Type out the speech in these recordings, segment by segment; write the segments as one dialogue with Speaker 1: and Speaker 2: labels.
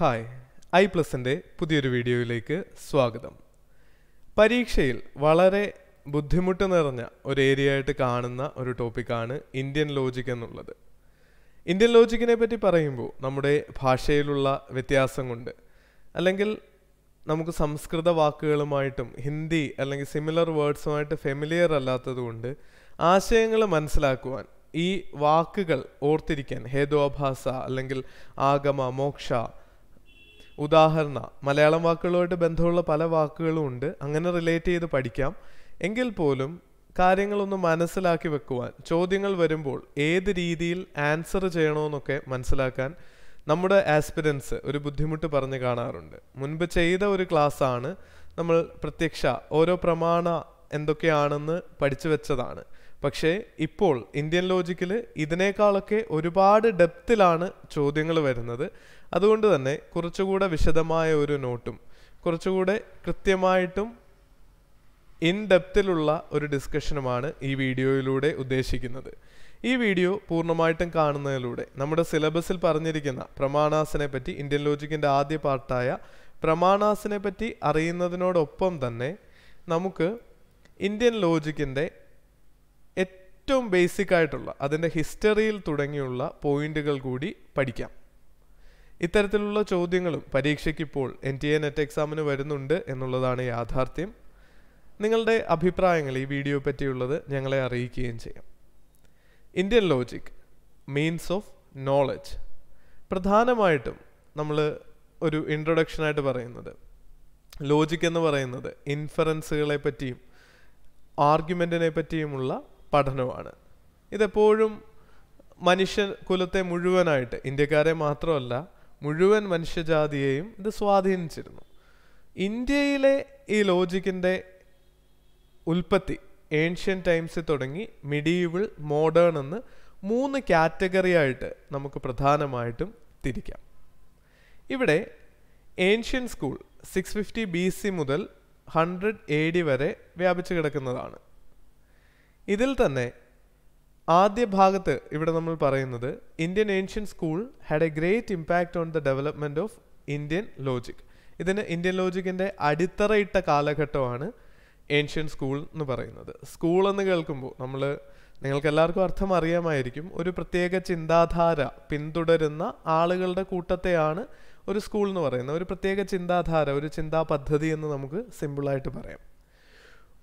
Speaker 1: Hi I പ്ലസിൻ്റെ പുതിയൊരു വീഡിയോയിലേക്ക് സ്വാഗതം പരീക്ഷയിൽ വളരെ ബുദ്ധിമുട്ട് നിറഞ്ഞ ഒരു ഏരിയ ആയിട്ട് കാണുന്ന ഒരു ടോപ്പിക്കാണ് ഇന്ത്യൻ ലോജിക് എന്നുള്ളത് ഇന്ത്യൻ ലോജിക്കിനെ പറ്റി പറയുമ്പോൾ നമ്മുടെ ഭാഷയിലുള്ള വ്യത്യാസം കൊണ്ട് അല്ലെങ്കിൽ നമുക്ക് സംസ്കൃത വാക്കുകളുമായിട്ടും ഹിന്ദി അല്ലെങ്കിൽ സിമിലർ വേർഡ്സുമായിട്ട് ഫെമിലിയർ അല്ലാത്തതുകൊണ്ട് ആശയങ്ങൾ മനസ്സിലാക്കുവാൻ ഈ വാക്കുകൾ ഓർത്തിരിക്കാൻ ഹേതോഭാസ അല്ലെങ്കിൽ ആഗമ മോക്ഷ ഉദാഹരണ മലയാളം വാക്കുകളുമായിട്ട് ബന്ധമുള്ള പല വാക്കുകളും ഉണ്ട് അങ്ങനെ റിലേറ്റ് ചെയ്ത് പഠിക്കാം എങ്കിൽ പോലും കാര്യങ്ങളൊന്ന് മനസ്സിലാക്കി വെക്കുവാൻ ചോദ്യങ്ങൾ വരുമ്പോൾ ഏത് രീതിയിൽ ആൻസർ ചെയ്യണമെന്നൊക്കെ മനസ്സിലാക്കാൻ നമ്മുടെ ആസ്പിരൻസ് ഒരു ബുദ്ധിമുട്ട് പറഞ്ഞ് കാണാറുണ്ട് മുൻപ് ചെയ്ത ഒരു ക്ലാസ്സാണ് നമ്മൾ പ്രത്യക്ഷ ഓരോ പ്രമാണ എന്തൊക്കെയാണെന്ന് പഠിച്ചു വെച്ചതാണ് പക്ഷേ ഇപ്പോൾ ഇന്ത്യൻ ലോജിക്കിൽ ഇതിനേക്കാളൊക്കെ ഒരുപാട് ഡെപ്തിലാണ് ചോദ്യങ്ങൾ വരുന്നത് അതുകൊണ്ട് തന്നെ കുറച്ചുകൂടെ വിശദമായ ഒരു നോട്ടും കുറച്ചുകൂടെ കൃത്യമായിട്ടും ഇൻ ഡെപ്തിലുള്ള ഒരു ഡിസ്കഷനുമാണ് ഈ വീഡിയോയിലൂടെ ഉദ്ദേശിക്കുന്നത് ഈ വീഡിയോ പൂർണ്ണമായിട്ടും കാണുന്നതിലൂടെ നമ്മുടെ സിലബസിൽ പറഞ്ഞിരിക്കുന്ന പ്രമാണാസിനെ പറ്റി ഇന്ത്യൻ ലോജിക്കിൻ്റെ ആദ്യ പാർട്ടായ പ്രമാണാസിനെ പറ്റി അറിയുന്നതിനോടൊപ്പം തന്നെ നമുക്ക് ഇന്ത്യൻ ലോജിക്കിൻ്റെ ഏറ്റവും ബേസിക് ആയിട്ടുള്ള അതിൻ്റെ ഹിസ്റ്ററിയിൽ തുടങ്ങിയുള്ള പോയിന്റുകൾ കൂടി പഠിക്കാം ഇത്തരത്തിലുള്ള ചോദ്യങ്ങളും പരീക്ഷയ്ക്കിപ്പോൾ എൻ ടി എ നെറ്റ് എക്സാമിന് വരുന്നുണ്ട് എന്നുള്ളതാണ് യാഥാർത്ഥ്യം നിങ്ങളുടെ അഭിപ്രായങ്ങൾ ഈ വീഡിയോ പറ്റിയുള്ളത് ഞങ്ങളെ അറിയിക്കുകയും ചെയ്യാം Indian logic means of knowledge പ്രധാനമായിട്ടും നമ്മൾ ഒരു ഇൻട്രൊഡക്ഷനായിട്ട് പറയുന്നത് ലോജിക് എന്ന് പറയുന്നത് ഇൻഫറൻസുകളെ പറ്റിയും ആർഗ്യുമെൻറ്റിനെ പറ്റിയുമുള്ള പഠനമാണ് ഇതെപ്പോഴും മനുഷ്യ കുലത്തെ മുഴുവനായിട്ട് ഇന്ത്യക്കാരെ മാത്രമല്ല മുഴുവൻ മനുഷ്യജാതിയെയും ഇത് സ്വാധീനിച്ചിരുന്നു ഇന്ത്യയിലെ ഈ ലോജിക്കിൻ്റെ ഉൽപ്പത്തി ഏൻഷ്യൻ ടൈംസിൽ തുടങ്ങി മിഡീവിൾ മോഡേൺ എന്ന് മൂന്ന് കാറ്റഗറി ആയിട്ട് നമുക്ക് പ്രധാനമായിട്ടും തിരിക്കാം ഇവിടെ ancient school six fifty B C മുതൽ ഹൺഡ്രഡ് എ ഡി വരെ വ്യാപിച്ചു കിടക്കുന്നതാണ് ഇതിൽ തന്നെ ആദ്യ ഭാഗത്ത് ഇവിടെ നമ്മൾ പറയുന്നത് Indian ancient school had a great impact on the development of Indian logic ഇതിന് ഇന്ത്യൻ ലോജിക്കിൻ്റെ അടിത്തറയിട്ട കാലഘട്ടമാണ് ഏൻഷ്യൻ സ്കൂൾ എന്ന് പറയുന്നത് സ്കൂൾ എന്ന് കേൾക്കുമ്പോൾ നമ്മൾ നിങ്ങൾക്ക് എല്ലാവർക്കും അർത്ഥം അറിയാമായിരിക്കും ഒരു പ്രത്യേക ചിന്താധാര പിന്തുടരുന്ന ആളുകളുടെ കൂട്ടത്തെയാണ് ഒരു സ്കൂൾ എന്ന് പറയുന്നത് ഒരു പ്രത്യേക ചിന്താധാര ഒരു ചിന്താ പദ്ധതി എന്ന് നമുക്ക് സിമ്പിളായിട്ട് പറയാം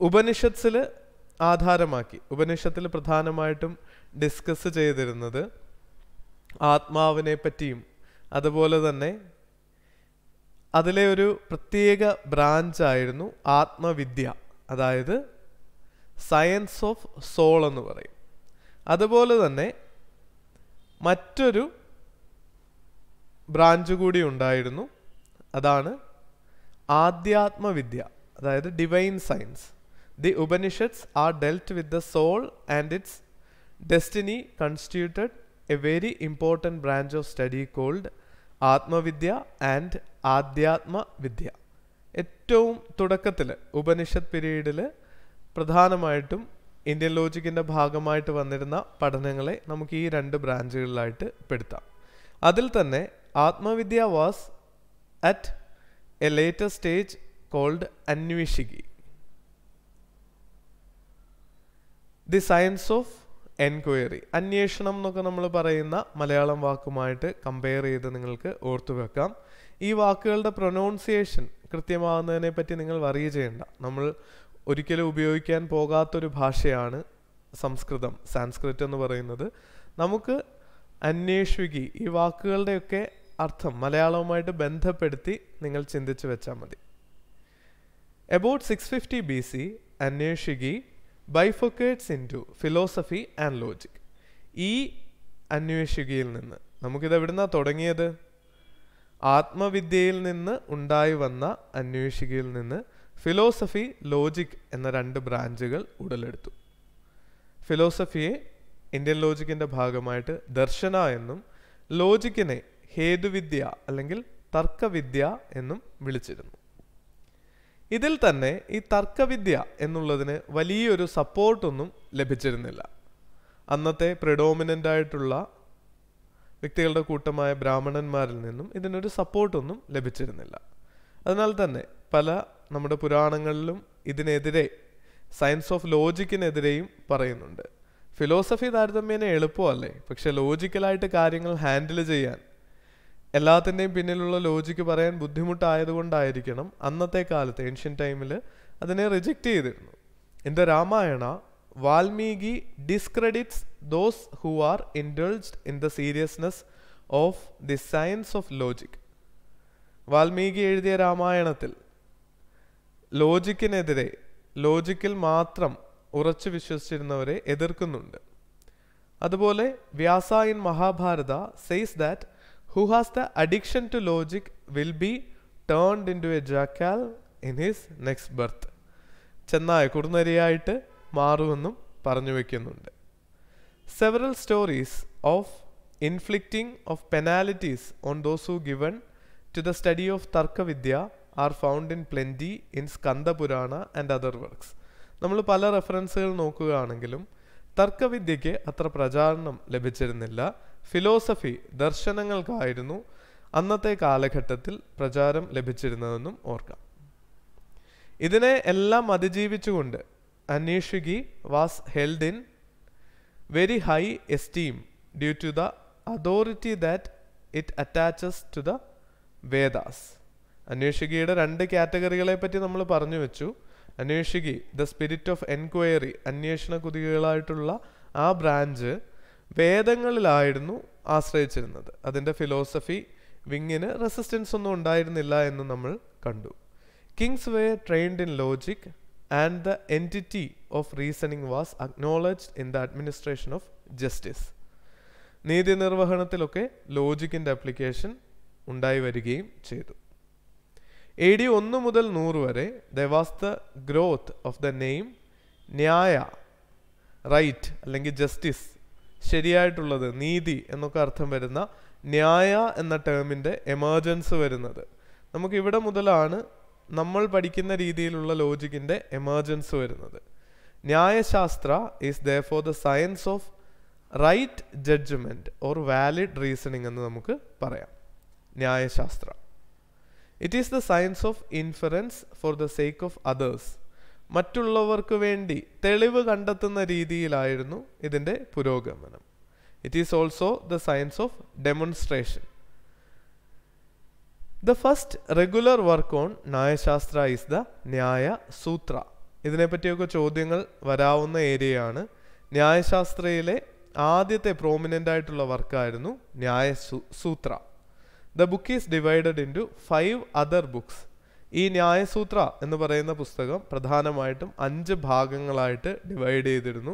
Speaker 1: ഉപനിഷത്സിൽ ആധാരമാക്കി ഉപനിഷത്തിൽ പ്രധാനമായിട്ടും ഡിസ്കസ് ചെയ്തിരുന്നത് ആത്മാവിനെ പറ്റിയും അതുപോലെ തന്നെ അതിലെ ഒരു പ്രത്യേക ബ്രാഞ്ചായിരുന്നു ആത്മവിദ്യ അതായത് സയൻസ് ഓഫ് സോൾ എന്ന് പറയും അതുപോലെ തന്നെ മറ്റൊരു ബ്രാഞ്ച് കൂടി ഉണ്ടായിരുന്നു അതാണ് ആധ്യാത്മവിദ്യ അതായത് divine science the Upanishads are dealt with the soul and its destiny constituted a very important branch of study called atmavidya and adhyatmavidya ഏറ്റവും തുടക്കത്തിൽ ഉപനിഷത്ത് പീരീഡിൽ പ്രധാനമായിട്ടും ഇന്ത്യൻ ലോജിക്കിൻ്റെ ഭാഗമായിട്ട് വന്നിരുന്ന പഠനങ്ങളെ നമുക്ക് ഈ രണ്ട് ബ്രാഞ്ചുകളിലായിട്ട് പെടുത്താം അതിൽ തന്നെ atmavidya was at a latest stage called anvikshiki the science of enquiry അന്വേഷണം എന്നൊക്കെ നമ്മൾ പറയുന്ന മലയാളം വാക്കുമായിട്ട് കമ്പയർ ചെയ്ത് നിങ്ങൾക്ക് ഓർത്തു വെക്കാം ഈ വാക്കുകളുടെ പ്രൊനൗൺസിയേഷൻ കൃത്യമാകുന്നതിനെ പറ്റി നിങ്ങൾ വറിയ ചെയ്യണ്ട നമ്മൾ ഒരിക്കലും ഉപയോഗിക്കാൻ പോകാത്തൊരു ഭാഷയാണ് സംസ്കൃതം സാൻസ്ക്രിറ്റ് എന്ന് പറയുന്നത് നമുക്ക് അന്വേഷിക്കുക ഈ വാക്കുകളുടെയൊക്കെ അർത്ഥം മലയാളവുമായിട്ട് ബന്ധപ്പെടുത്തി നിങ്ങൾ ചിന്തിച്ചു വെച്ചാൽ മതി about six fifty B C anvikshiki bifurcates into philosophy and logic ഈ അന്വേഷികയിൽ നിന്ന് നമുക്കിത് എവിടുന്നാണ് തുടങ്ങിയത് ആത്മവിദ്യയിൽ നിന്ന് ഉണ്ടായി വന്ന അന്വേഷികയിൽ നിന്ന് ഫിലോസഫി ലോജിക് എന്ന രണ്ട് ബ്രാഞ്ചുകൾ ഉടലെടുത്തു ഫിലോസഫിയെ ഇന്ത്യൻ ലോജിക്കിൻ്റെ ഭാഗമായിട്ട് ദർശന എന്നും ലോജിക്കിനെ ഹേതുവിദ്യ അല്ലെങ്കിൽ തർക്കവിദ്യ എന്നും വിളിച്ചിരുന്നു ഇതിൽ തന്നെ ഈ തർക്കവിദ്യ എന്നുള്ളതിന് വലിയൊരു സപ്പോർട്ടൊന്നും ലഭിച്ചിരുന്നില്ല അന്നത്തെ പ്രിഡോമിനൻ്റ് ആയിട്ടുള്ള വ്യക്തികളുടെ കൂട്ടമായ ബ്രാഹ്മണന്മാരിൽ നിന്നും ഇതിനൊരു സപ്പോർട്ടൊന്നും ലഭിച്ചിരുന്നില്ല അതിനാൽ തന്നെ പല നമ്മുടെ പുരാണങ്ങളിലും ഇതിനെതിരെ സയൻസ് ഓഫ് ലോജിക്കിനെതിരെയും പറയുന്നുണ്ട് ഫിലോസഫി താരതമ്യേന എളുപ്പമല്ലേ പക്ഷെ ലോജിക്കലായിട്ട് കാര്യങ്ങൾ ഹാൻഡിൽ ചെയ്യാൻ എല്ലാത്തിൻ്റെയും പിന്നിലുള്ള ലോജിക്ക് പറയാൻ ബുദ്ധിമുട്ടായതുകൊണ്ടായിരിക്കണം അന്നത്തെ കാലത്ത് ഏൻഷ്യൻ ടൈമിൽ അതിനെ റിജക്റ്റ് ചെയ്തിരുന്നു in the Ramayana Valmiki discredits those who are indulged in the seriousness of the science of logic Valmiki എഴുതിയ രാമായണത്തിൽ ലോജിക്കിനെതിരെ ലോജിക്കിൽ മാത്രം ഉറച്ചു വിശ്വസിച്ചിരുന്നവരെ എതിർക്കുന്നുണ്ട് അതുപോലെ വ്യാസായൻ Mahabharata says that who has the addiction to logic will be turned into a jackal in his next birth. ചെന്നായ കുറുനരിയായിട്ട് മാറുമെന്നും പറഞ്ഞു വയ്ക്കുന്നുണ്ട് several stories of inflicting of penalties on those who given to the study of tarkavidya are found in plenty in Skandapurana and other works നമ്മൾ പല റെഫറൻസുകൾ നോക്കുകയാണെങ്കിലും തർക്കവിദ്യയ്ക്ക് അത്ര പ്രചാരണം ലഭിച്ചിരുന്നില്ല ഫിലോസഫി ദർശനങ്ങൾക്കായിരുന്നു അന്നത്തെ കാലഘട്ടത്തിൽ പ്രചാരം ലഭിച്ചിരുന്നതെന്നും ഓർക്കാം ഇതിനെ എല്ലാം അതിജീവിച്ചുകൊണ്ട് anvikshiki was held in very high esteem due to the authority that it attaches to the Vedas അന്വേഷികയുടെ രണ്ട് കാറ്റഗറികളെ പറ്റി നമ്മൾ പറഞ്ഞു വെച്ചു anvikshiki the spirit of enquiry അന്വേഷണ കുതികളായിട്ടുള്ള ആ ബ്രാഞ്ച് വേദങ്ങളിലായിരുന്നു ആശ്രയിച്ചിരുന്നത് അതിൻ്റെ ഫിലോസഫി വിങ്ങിന് റെസിസ്റ്റൻസ് ഒന്നും ഉണ്ടായിരുന്നില്ല എന്ന് നമ്മൾ കണ്ടു kings were trained in logic and the entity of reasoning was acknowledged in the administration of justice നീതി നിർവഹണത്തിലൊക്കെ ലോജിക്കിൻ്റെ അപ്ലിക്കേഷൻ ഉണ്ടായി വരികയും ചെയ്തു എ ഡി ഒന്ന് മുതൽ നൂറ് വരെ there was the growth of the name nyaya right അല്ലെങ്കിൽ ജസ്റ്റിസ് ശരിയായിട്ടുള്ളത് നീതി എന്നൊക്കെ അർത്ഥം വരുന്ന ന്യായ എന്ന ടേമിൻ്റെ എമർജൻസ് വരുന്നത് നമുക്ക് ഇവിടെ മുതലാണ് നമ്മൾ പഠിക്കുന്ന രീതിയിലുള്ള ലോജിക്കിൻ്റെ എമർജൻസ് വരുന്നത് Nyayashastra is the for the science of right judgement or valid reasoning എന്ന് നമുക്ക് പറയാം Nyayashastra it is the science of inference for the sake of others മറ്റുള്ളവർക്ക് വേണ്ടി തെളിവ് കണ്ടെത്തുന്ന രീതിയിലായിരുന്നു ഇതിൻ്റെ പുരോഗമനം it is also the science of demonstration the first regular work on Nyayashastra is the Nyaya Sutra ഇതിനെപ്പറ്റിയൊക്കെ ചോദ്യങ്ങൾ വരാവുന്ന ഏരിയയാണ് ന്യായശാസ്ത്രയിലെ ആദ്യത്തെ പ്രോമിനൻ്റ് ആയിട്ടുള്ള വർക്കായിരുന്നു Nyaya Sutra the book is divided into five other books ഈ ന്യായസൂത്ര എന്ന് പറയുന്ന പുസ്തകം പ്രധാനമായിട്ടും അഞ്ച് ഭാഗങ്ങളായിട്ട് ഡിവൈഡ് ചെയ്തിരുന്നു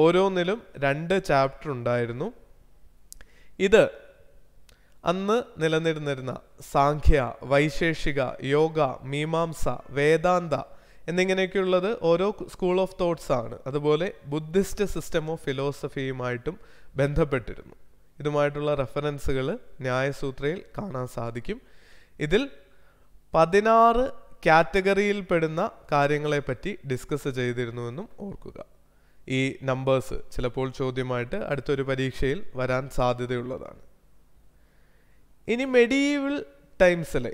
Speaker 1: ഓരോന്നിലും രണ്ട് ചാപ്റ്റർ ഉണ്ടായിരുന്നു ഇത് അന്ന് നിലനിരുന്നിരുന്ന സാഖ്യ വൈശേഷിക യോഗ മീമാംസ വേദാന്ത എന്നിങ്ങനെയൊക്കെയുള്ളത് ഓരോ സ്കൂൾ ഓഫ് തോട്ട്സ് ആണ് അതുപോലെ ബുദ്ധിസ്റ്റ് സിസ്റ്റം ഓഫ് ഫിലോസഫിയുമായിട്ടും ബന്ധപ്പെട്ടിരുന്നു ഇതുമായിട്ടുള്ള റെഫറൻസുകൾ ന്യായസൂത്രയിൽ കാണാൻ സാധിക്കും ഇതിൽ പതിനാറ് കാറ്റഗറിയിൽപ്പെടുന്ന കാര്യങ്ങളെപ്പറ്റി ഡിസ്കസ് ചെയ്തിരുന്നുവെന്നും ഓർക്കുക ഈ നമ്പേഴ്സ് ചിലപ്പോൾ ചോദ്യമായിട്ട് അടുത്തൊരു പരീക്ഷയിൽ വരാൻ സാധ്യതയുള്ളതാണ് ഇനി മെഡീവൽ ടൈംസിലെ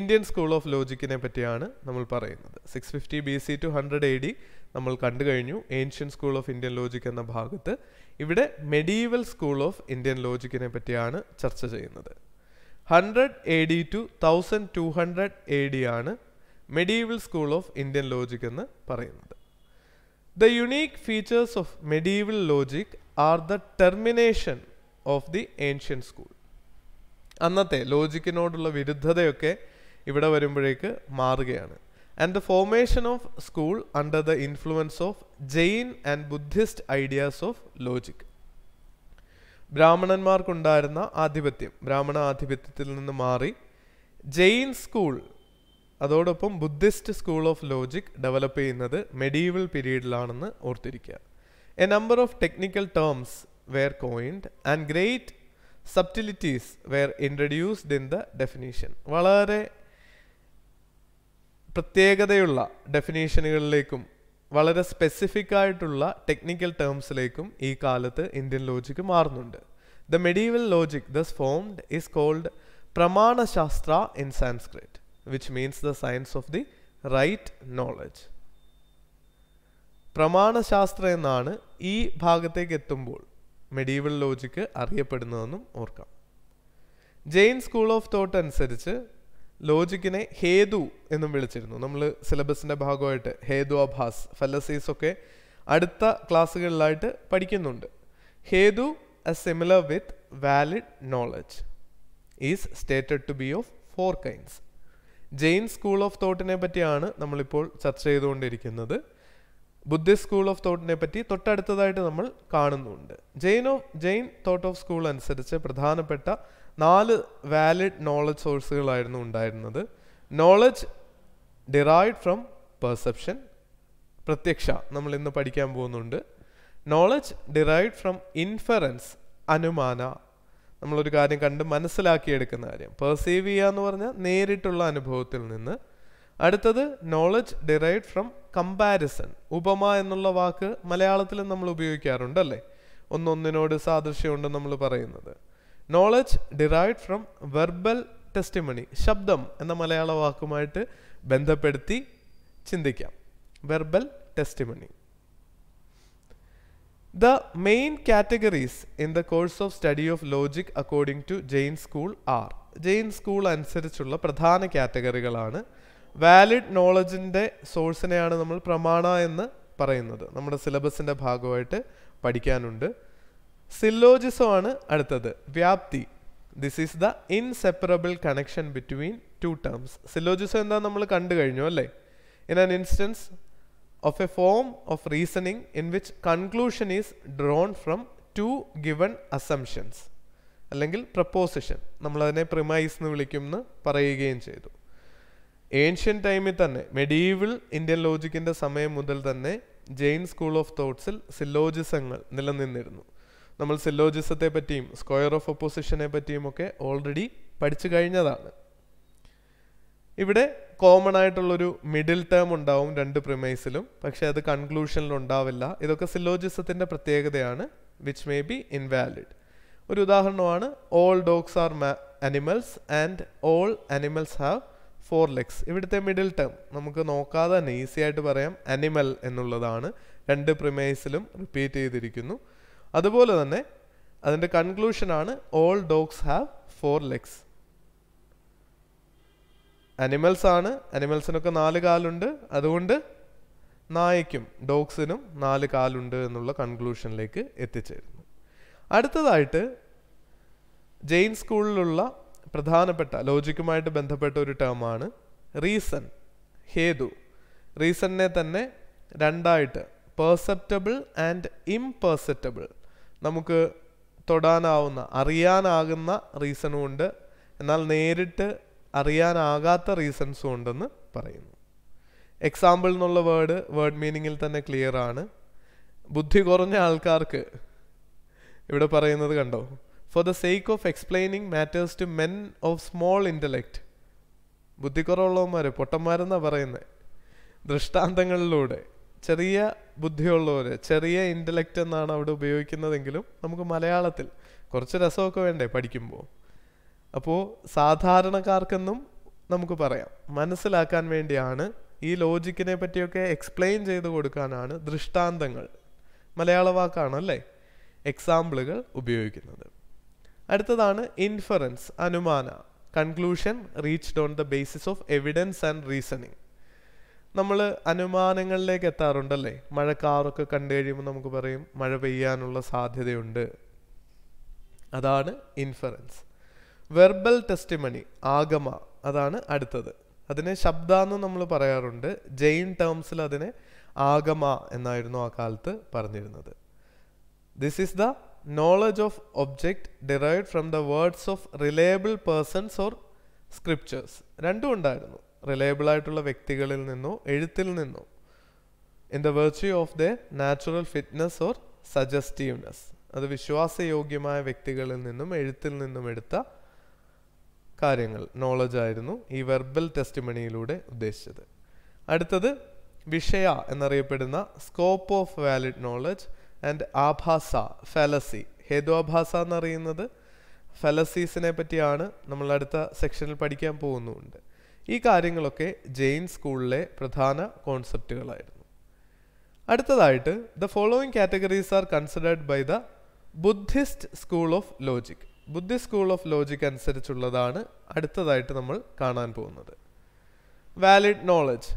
Speaker 1: ഇന്ത്യൻ സ്കൂൾ ഓഫ് ലോജിക്കിനെ പറ്റിയാണ് നമ്മൾ പറയുന്നത് six fifty B C to hundred A D നമ്മൾ കണ്ടു കഴിഞ്ഞു ancient school of Indian logic എന്ന ഭാഗത്ത് ഇവിടെ മെഡീവൽ സ്കൂൾ ഓഫ് ഇന്ത്യൻ ലോജിക്കിനെ പറ്റിയാണ് ചർച്ച ചെയ്യുന്നത് hundred A D to thousand two hundred A D ആണ് medieval school of Indian logic എന്ന് പറയുന്നത് the unique features of medieval logic are the termination of the ancient school അന്നത്തെ ലോജിക്കിനോടുള്ള വിരുദ്ധതയൊക്കെ ഇവിടെ വരുമ്പോഴേക്ക് മാറുകയാണ് and the formation of school under the influence of Jain and Buddhist ideas of logic ബ്രാഹ്മണന്മാർക്കുണ്ടായിരുന്ന ആധിപത്യം ബ്രാഹ്മണ ആധിപത്യത്തിൽ നിന്ന് മാറി ജെയിൻ സ്കൂൾ അതോടൊപ്പം Buddhist school of logic develop ചെയ്യുന്നത് മെഡീവൽ പീരീഡിലാണെന്ന് ഓർത്തിരിക്കുക a number of technical terms were coined and great subtleties were introduced in the definition വളരെ പ്രത്യേകതയുള്ള ഡെഫിനേഷനുകളിലേക്കും വളരെ സ്പെസിഫിക് ആയിട്ടുള്ള ടെക്നിക്കൽ ടേംസിലേക്കും ഈ കാലത്ത് ഇന്ത്യൻ ലോജിക്ക് മാറുന്നുണ്ട് the medieval logic thus formed is called pramanashastra in Sanskrit which means the science of the right knowledge പ്രമാണശാസ്ത്ര എന്നാണ് ഈ ഭാഗത്തേക്ക് എത്തുമ്പോൾ മെഡീവൽ ലോജിക്ക് അറിയപ്പെടുന്നതെന്നും ഓർക്കാം ജെയിൻ സ്കൂൾ ഓഫ് തോട്ട് അനുസരിച്ച് ലോജിക്കിനെ ഹേതു എന്നും വിളിച്ചിരുന്നു നമ്മൾ സിലബസിൻ്റെ ഭാഗമായിട്ട് ഹേതു അഭാസ് ഫലസീസ് ഒക്കെ അടുത്ത ക്ലാസ്സുകളിലായിട്ട് പഠിക്കുന്നുണ്ട് hetu a similar with valid knowledge is stated to be of four kinds Jain school of തോട്ടിനെ പറ്റിയാണ് നമ്മളിപ്പോൾ ചർച്ച ചെയ്തുകൊണ്ടിരിക്കുന്നത് ബുദ്ധിസ്റ്റ് സ്കൂൾ ഓഫ് തോട്ടിനെ പറ്റി തൊട്ടടുത്തതായിട്ട് നമ്മൾ കാണുന്നുണ്ട് Jain of Jain thought of school അനുസരിച്ച് പ്രധാനപ്പെട്ട നാല് വാലിഡ് നോളജ് സോഴ്സുകളായിരുന്നു ഉണ്ടായിരുന്നത് നോളജ് ഡിറൈഡ് ഫ്രം പെർസെപ്ഷൻ പ്രത്യക്ഷ നമ്മൾ ഇന്ന് പഠിക്കാൻ പോകുന്നുണ്ട് knowledge derived from inference anumana നമ്മളൊരു കാര്യം കണ്ട് മനസ്സിലാക്കിയെടുക്കുന്ന കാര്യം പെർസീവ് ചെയ്യുക എന്ന് പറഞ്ഞാൽ നേരിട്ടുള്ള അനുഭവത്തിൽ നിന്ന് അടുത്തത് നോളജ് ഡിറൈഡ് ഫ്രം കമ്പാരിസൺ ഉപമ എന്നുള്ള വാക്ക് മലയാളത്തിലും നമ്മൾ ഉപയോഗിക്കാറുണ്ട് അല്ലേ ഒന്നൊന്നിനോട് സാദൃശ്യമുണ്ട് നമ്മൾ പറയുന്നത് knowledge derived from verbal testimony ശബ്ദം എന്ന മലയാള വാക്കുമായിട്ട് ബന്ധപ്പെടുത്തി ചിന്തിക്കാം verbal testimony the main categories in the course of study of logic according to Jain school are Jain school അനുസരിച്ചുള്ള പ്രധാന കാറ്റഗറികളാണ് വാലിഡ് നോളജിൻ്റെ സോഴ്സിനെയാണ് നമ്മൾ പ്രമാണ എന്ന് പറയുന്നത് നമ്മുടെ സിലബസിൻ്റെ ഭാഗമായിട്ട് പഠിക്കാനുണ്ട് ആണ് അടുത്തത് vyapti this is the inseparable connection between two terms syllogism എന്താ നമ്മൾ കണ്ടു കഴിഞ്ഞു അല്ലേ in an instance of a form of reasoning in which conclusion is drawn from two given assumptions അല്ലെങ്കിൽ പ്രപ്പോസിഷൻ നമ്മളതിനെ പ്രിമൈസ് എന്ന് വിളിക്കും എന്ന് പറയുകയും ചെയ്തു ഏൻഷ്യൻ ടൈമിൽ തന്നെ മെഡീവിൾ ഇന്ത്യൻ ലോജിക്കിൻ്റെ സമയം മുതൽ തന്നെ ജെയിൻ സ്കൂൾ ഓഫ് തോട്ട്സിൽ സില്ലോജിസങ്ങൾ നിലനിന്നിരുന്നു നമ്മൾ സെല്ലോജിസത്തെ പറ്റിയും സ്ക്വയർ ഓഫ് ഒപ്പോസിഷനെ പറ്റിയും ഒക്കെ ഓൾറെഡി പഠിച്ചു കഴിഞ്ഞതാണ് ഇവിടെ കോമൺ ആയിട്ടുള്ളൊരു മിഡിൽ ടേം ഉണ്ടാവും രണ്ട് പ്രിമൈസിലും പക്ഷെ അത് കൺക്ലൂഷനിൽ ഉണ്ടാവില്ല ഇതൊക്കെ സിലോജിസത്തിന്റെ പ്രത്യേകതയാണ് വിച്ച് മേ ബി ഇൻവാലിഡ് ഒരു ഉദാഹരണമാണ് all dogs are animals and all animals have four legs ഇവിടുത്തെ മിഡിൽ ടേം നമുക്ക് നോക്കാതെ തന്നെ ഈസി ആയിട്ട് പറയാം അനിമൽ എന്നുള്ളതാണ് രണ്ട് പ്രിമൈസിലും റിപ്പീറ്റ് ചെയ്തിരിക്കുന്നു അതുപോലെ തന്നെ അതിൻ്റെ കൺക്ലൂഷനാണ് all dogs have four legs animals ആണ് അനിമൽസിനൊക്കെ നാല് കാലുണ്ട് അതുകൊണ്ട് നായയ്ക്കും ഡോഗ്സിനും നാല് കാലുണ്ട് എന്നുള്ള കൺക്ലൂഷനിലേക്ക് എത്തിച്ചേരുന്നു അടുത്തതായിട്ട് ജെയിൻ സ്കൂളിലുള്ള പ്രധാനപ്പെട്ട ലോജിക്കുമായിട്ട് ബന്ധപ്പെട്ട ഒരു ടേമാണ് റീസൺ ഹേതു റീസണിനെ തന്നെ രണ്ടായിട്ട് പെർസെപ്റ്റബിൾ ആൻഡ് ഇംപെർസെപ്റ്റബിൾ നമുക്ക് തൊടാനാവുന്ന അറിയാനാകുന്ന റീസണും ഉണ്ട് എന്നാൽ നേരിട്ട് അറിയാനാകാത്ത റീസൺസും ഉണ്ടെന്ന് പറയുന്നു എക്സാമ്പിൾ എന്നുള്ള വേർഡ് വേർഡ് മീനിങ്ങിൽ തന്നെ ക്ലിയർ ആണ് ബുദ്ധി കുറഞ്ഞ ആൾക്കാർക്ക് ഇവിടെ പറയുന്നത് കണ്ടോ for the sake of explaining matters to men of small intellect ബുദ്ധിക്കുറവുള്ളവന്മാർ പൊട്ടന്മാരെന്നാണ് പറയുന്നത് ദൃഷ്ടാന്തങ്ങളിലൂടെ ചെറിയ ബുദ്ധിയുള്ളവര് ചെറിയ ഇന്റലക്റ്റ് എന്നാണ് അവിടെ ഉപയോഗിക്കുന്നതെങ്കിലും നമുക്ക് മലയാളത്തിൽ കുറച്ച് രസമൊക്കെ വേണ്ടേ പഠിക്കുമ്പോൾ അപ്പോൾ സാധാരണക്കാർക്കെന്നും നമുക്ക് പറയാം മനസ്സിലാക്കാൻ വേണ്ടിയാണ് ഈ ലോജിക്കിനെ പറ്റിയൊക്കെ എക്സ്പ്ലെയിൻ ചെയ്ത് കൊടുക്കാനാണ് ദൃഷ്ടാന്തങ്ങൾ മലയാള വാക്കാണ് അല്ലേ എക്സാമ്പിളുകൾ ഉപയോഗിക്കുന്നത് അടുത്തതാണ് inference anumana conclusion reached on the basis of evidence and reasoning നമ്മൾ അനുമാനങ്ങളിലേക്ക് എത്താറുണ്ടല്ലേ മഴക്കാറൊക്കെ കണ്ടു കഴിയുമ്പോൾ നമുക്ക് പറയും മഴ പെയ്യാനുള്ള സാധ്യതയുണ്ട് അതാണ് ഇൻഫറൻസ് വെർബൽ ടെസ്റ്റിമണി ആഗമ അതാണ് അടുത്തത് അതിനെ ശബ്ദമെന്ന് നമ്മൾ പറയാറുണ്ട് ജെയിൻ ടേംസിൽ അതിനെ ആഗമ എന്നായിരുന്നു ആ കാലത്ത് പറഞ്ഞിരുന്നത് this is the knowledge of object derive from the words of reliable persons or scriptures രണ്ടും ഉണ്ടായിരുന്നു റിലയബിൾ ആയിട്ടുള്ള വ്യക്തികളിൽ നിന്നോ എഴുത്തിൽ നിന്നോ in the virtue of the natural fitness or suggestiveness അത് വിശ്വാസയോഗ്യമായ വ്യക്തികളിൽ നിന്നും എഴുത്തിൽ നിന്നും എടുത്ത കാര്യങ്ങൾ നോളജ് ആയിരുന്നു ഈ വെർബൽ ടെസ്റ്റിമണിയിലൂടെ ഉദ്ദേശിച്ചത് അടുത്തത് വിഷയ എന്നറിയപ്പെടുന്ന scope of valid knowledge and abhasa fallacy ഹേതുവാഭാസ എന്നറിയുന്നത് ഫലസീസിനെ പറ്റിയാണ് നമ്മൾ അടുത്ത സെക്ഷനിൽ പഠിക്കാൻ പോകുന്നുണ്ട് ഈ കാര്യങ്ങളൊക്കെ ജെയിൻ സ്കൂളിലെ പ്രധാന കോൺസെപ്റ്റുകളായിരുന്നു അടുത്തതായിട്ട് the following categories are considered by the Buddhist school of logic Buddhist school of logic അനുസരിച്ചുള്ളതാണ് അടുത്തതായിട്ട് നമ്മൾ കാണാൻ പോകുന്നത് വാലിഡ് നോളജ്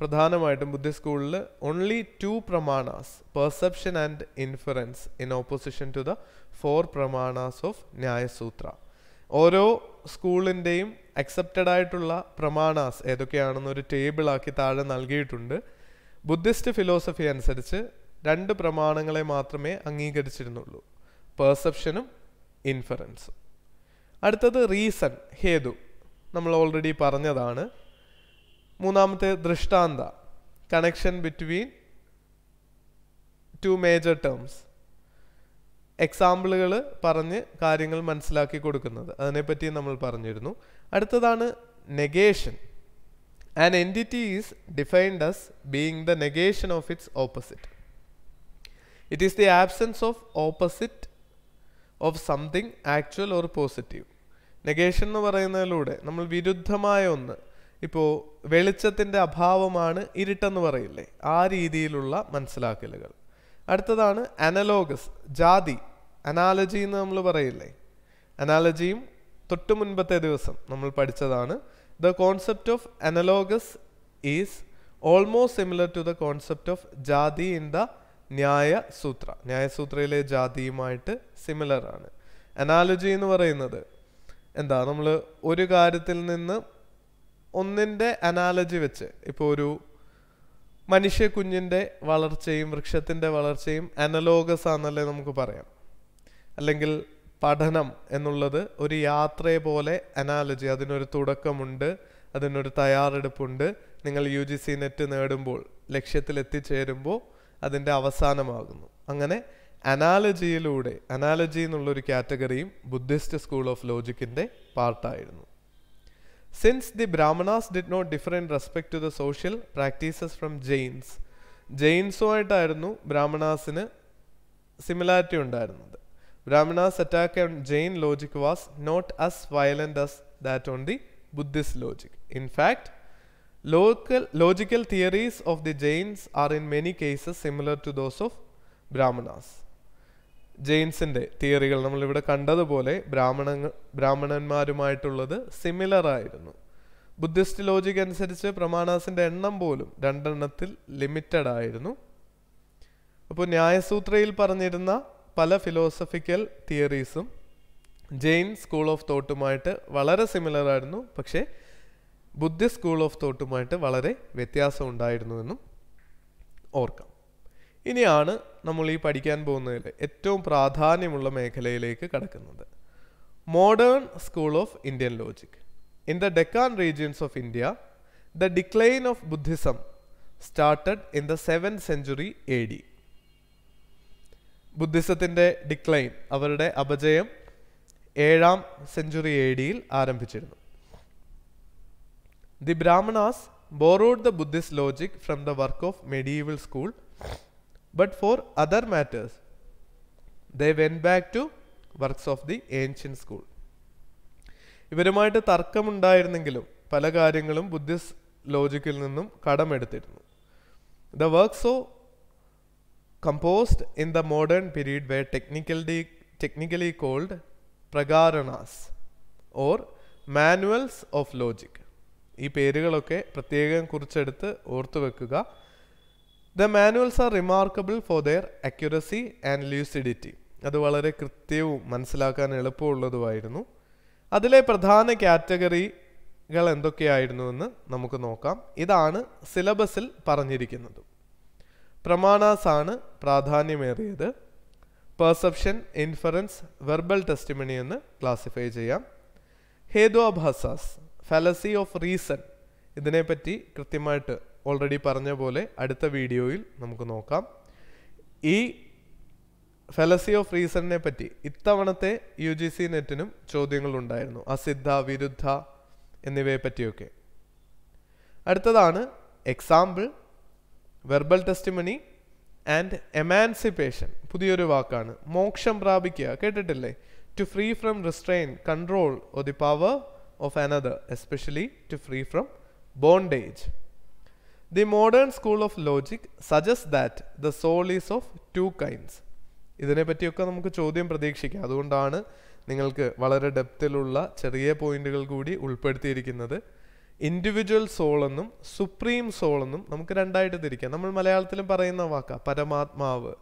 Speaker 1: പ്രധാനമായിട്ടും ബുദ്ധി സ്കൂളിൽ only two pramanas perception and inference in opposition to the four pramanas of Nyayasutra ഓരോ സ്കൂളിൻ്റെയും അക്സെപ്റ്റഡ് ആയിട്ടുള്ള പ്രമാണാസ് ഏതൊക്കെയാണെന്നൊരു ടേബിളാക്കി താഴെ നൽകിയിട്ടുണ്ട് ബുദ്ധിസ്റ്റ് ഫിലോസഫി അനുസരിച്ച് രണ്ട് പ്രമാണങ്ങളെ മാത്രമേ അംഗീകരിച്ചിരുന്നുള്ളൂ പെർസെപ്ഷനും ഇൻഫറൻസും അടുത്തത് റീസൺ ഹേതു നമ്മൾ ഓൾറെഡി പറഞ്ഞതാണ് മൂന്നാമത്തെ drishtanta connection between two major terms എക്സാമ്പിളുകൾ പറഞ്ഞ് കാര്യങ്ങൾ മനസ്സിലാക്കി കൊടുക്കുന്നത് അതിനെപ്പറ്റി നമ്മൾ പറഞ്ഞിരുന്നു അടുത്തതാണ് negation an entity is defined as being the negation of its opposite it is the absence of opposite of something actual or positive negation എന്ന് പറയുന്നതിലൂടെ നമ്മൾ വിരുദ്ധമായ ഒന്ന് ഇപ്പോൾ വെളിച്ചത്തിൻ്റെ അഭാവമാണ് ഇരുട്ടെന്ന് പറയില്ലേ ആ രീതിയിലുള്ള മനസ്സിലാക്കലുകൾ അടുത്തതാണ് അനലോഗസ് ജാതി അനാലജി എന്ന് നമ്മൾ പറയില്ലേ അനാലജിയും തൊട്ട് മുൻപത്തെ ദിവസം നമ്മൾ പഠിച്ചതാണ് the concept of analogous is almost similar to the concept of jati in the Nyaya Sutra ന്യായസൂത്രയിലെ ജാതിയുമായിട്ട് similar ആണ് അനാലജി എന്ന് പറയുന്നത് എന്താ നമ്മൾ ഒരു കാര്യത്തിൽ നിന്ന് ഒന്നിൻ്റെ അനാലജി വെച്ച് ഇപ്പോൾ ഒരു മനുഷ്യ കുഞ്ഞിൻ്റെ വളർച്ചയും വൃക്ഷത്തിൻ്റെ വളർച്ചയും അനലോഗസ് ആണെന്നല്ലേ നമുക്ക് പറയാം അല്ലെങ്കിൽ പഠനം എന്നുള്ളത് ഒരു യാത്രയെ പോലെ അനാലജി അതിനൊരു തുടക്കമുണ്ട് അതിനൊരു തയ്യാറെടുപ്പുണ്ട് നിങ്ങൾ യു ജി സി നെറ്റ് നേടുമ്പോൾ ലക്ഷ്യത്തിൽ എത്തിച്ചേരുമ്പോൾ അതിൻ്റെ അവസാനമാകുന്നു അങ്ങനെ അനാലജിയിലൂടെ അനാലജി എന്നുള്ളൊരു കാറ്റഗറിയും ബുദ്ധിസ്റ്റ് സ്കൂൾ ഓഫ് ലോജിക്കിൻ്റെ പാർട്ടായിരുന്നു since the Brahmanas did not differ in respect to the social practices from Jains, ജെയിൻസുമായിട്ടായിരുന്നു ബ്രാഹ്മണാസിന് സിമിലാരിറ്റി ഉണ്ടായിരുന്നത് Brahmanas attack on Jain logic was not as violent as that on the Buddhist logic in fact local logical theories of the Jains are in many cases similar to those of Brahmanas ജെയിൻസിൻ്റെ തിയറികൾ നമ്മളിവിടെ കണ്ടതുപോലെ ബ്രാഹ്മണ ബ്രാഹ്മണന്മാരുമായിട്ടുള്ളത് similar ആയിരുന്നു Buddhist logic അനുസരിച്ച് പ്രമാണാസിൻ്റെ എണ്ണം പോലും രണ്ടെണ്ണത്തിൽ ലിമിറ്റഡ് ആയിരുന്നു അപ്പോൾ ന്യായസൂത്രയിൽ പറഞ്ഞിരുന്ന പല ഫിലോസഫിക്കൽ തിയറീസും ജെയിൻ സ്കൂൾ ഓഫ് തോട്ടുമായിട്ട് വളരെ സിമിലർ ആയിരുന്നു പക്ഷേ ബുദ്ധിസ്റ്റ് സ്കൂൾ ഓഫ് തോട്ടുമായിട്ട് വളരെ വ്യത്യാസം ഉണ്ടായിരുന്നുവെന്നും ഓർക്കാം ഇനിയാണ് നമ്മൾ ഈ പഠിക്കാൻ പോകുന്നതിൽ ഏറ്റവും പ്രാധാന്യമുള്ള മേഖലയിലേക്ക് കടക്കുന്നത് modern school of Indian logic in the Deccan regions of India the decline of Buddhism started in the seven century A D ബുദ്ധിസത്തിൻ്റെ ഡിക്ലൈൻ അവരുടെ അപജയം ഏഴാം സെഞ്ചുറി എ ഡിയിൽ ആരംഭിച്ചിരുന്നു the Brahmanas borrowed the Buddhist logic from the work of medieval school but for other matters they went back to works of the ancient school ഇവരുമായിട്ട് തർക്കമുണ്ടായിരുന്നെങ്കിലും പല കാര്യങ്ങളും ബുദ്ധിസ്റ്റ് ലോജിക്കിൽ നിന്നും കടമെടുത്തിരുന്നു the works uh composed in the modern period were technically technically called prakaranas or manuals of logic ഈ പേരുകളൊക്കെ പ്രത്യേകം കുറിച്ചെടുത്ത് ഓർത്തു വെക്കുക the manuals are remarkable for their accuracy and lucidity അത് വളരെ കൃത്യവും മനസ്സിലാക്കാൻ എളുപ്പമുള്ളതുമായിരുന്നു അതിലെ പ്രധാന കാറ്റഗറികൾ എന്തൊക്കെയായിരുന്നുവെന്ന് നമുക്ക് നോക്കാം ഇതാണ് സിലബസിൽ പറഞ്ഞിരിക്കുന്നത് പ്രമാണാസ് ആണ് പ്രാധാന്യമേറിയത് പെർസെപ്ഷൻ ഇൻഫറൻസ് വെർബൽ ടെസ്റ്റിമണി എന്ന് ക്ലാസിഫൈ ചെയ്യാം ഹേദോ അഭാസാസ് ഫലസി ഓഫ് റീസൺ ഇതിനെപ്പറ്റി കൃത്യമായിട്ട് ഓൾറെഡി പറഞ്ഞ പോലെ അടുത്ത വീഡിയോയിൽ നമുക്ക് നോക്കാം ഈ ഫെലസി ഓഫ് റീസണിനെ പറ്റി ഇത്തവണത്തെ യു ജി സി നെറ്റിനും ചോദ്യങ്ങളുണ്ടായിരുന്നു അസിദ്ധ വിരുദ്ധ എന്നിവയെ പറ്റിയൊക്കെ അടുത്തതാണ് example verbal testimony and emancipation പുതിയൊരു വാക്കാണ് മോക്ഷം പ്രാപിക്കുക കേട്ടിട്ടില്ലേ to free from restrain control or the power of another especially to free from bondage the modern school of logic suggest that the soul is of two kinds ഇതിനെപ്പറ്റിയൊക്കെ നമുക്ക് ചോദ്യം പ്രതീക്ഷിക്കാം അതുകൊണ്ടാണ് നിങ്ങൾക്ക് വളരെ ഡെപ്തിലുള്ള ചെറിയ പോയിന്റുകൾ കൂടി ഉൾപ്പെടുത്തിയിരിക്കുന്നത് ഇൻഡിവിജ്വൽ സോൾ എന്നും സുപ്രീം സോൾ എന്നും നമുക്ക് രണ്ടായിട്ട് തിരിക്കാം നമ്മൾ മലയാളത്തിലും പറയുന്ന വാക്ക പരമാത്മാവ്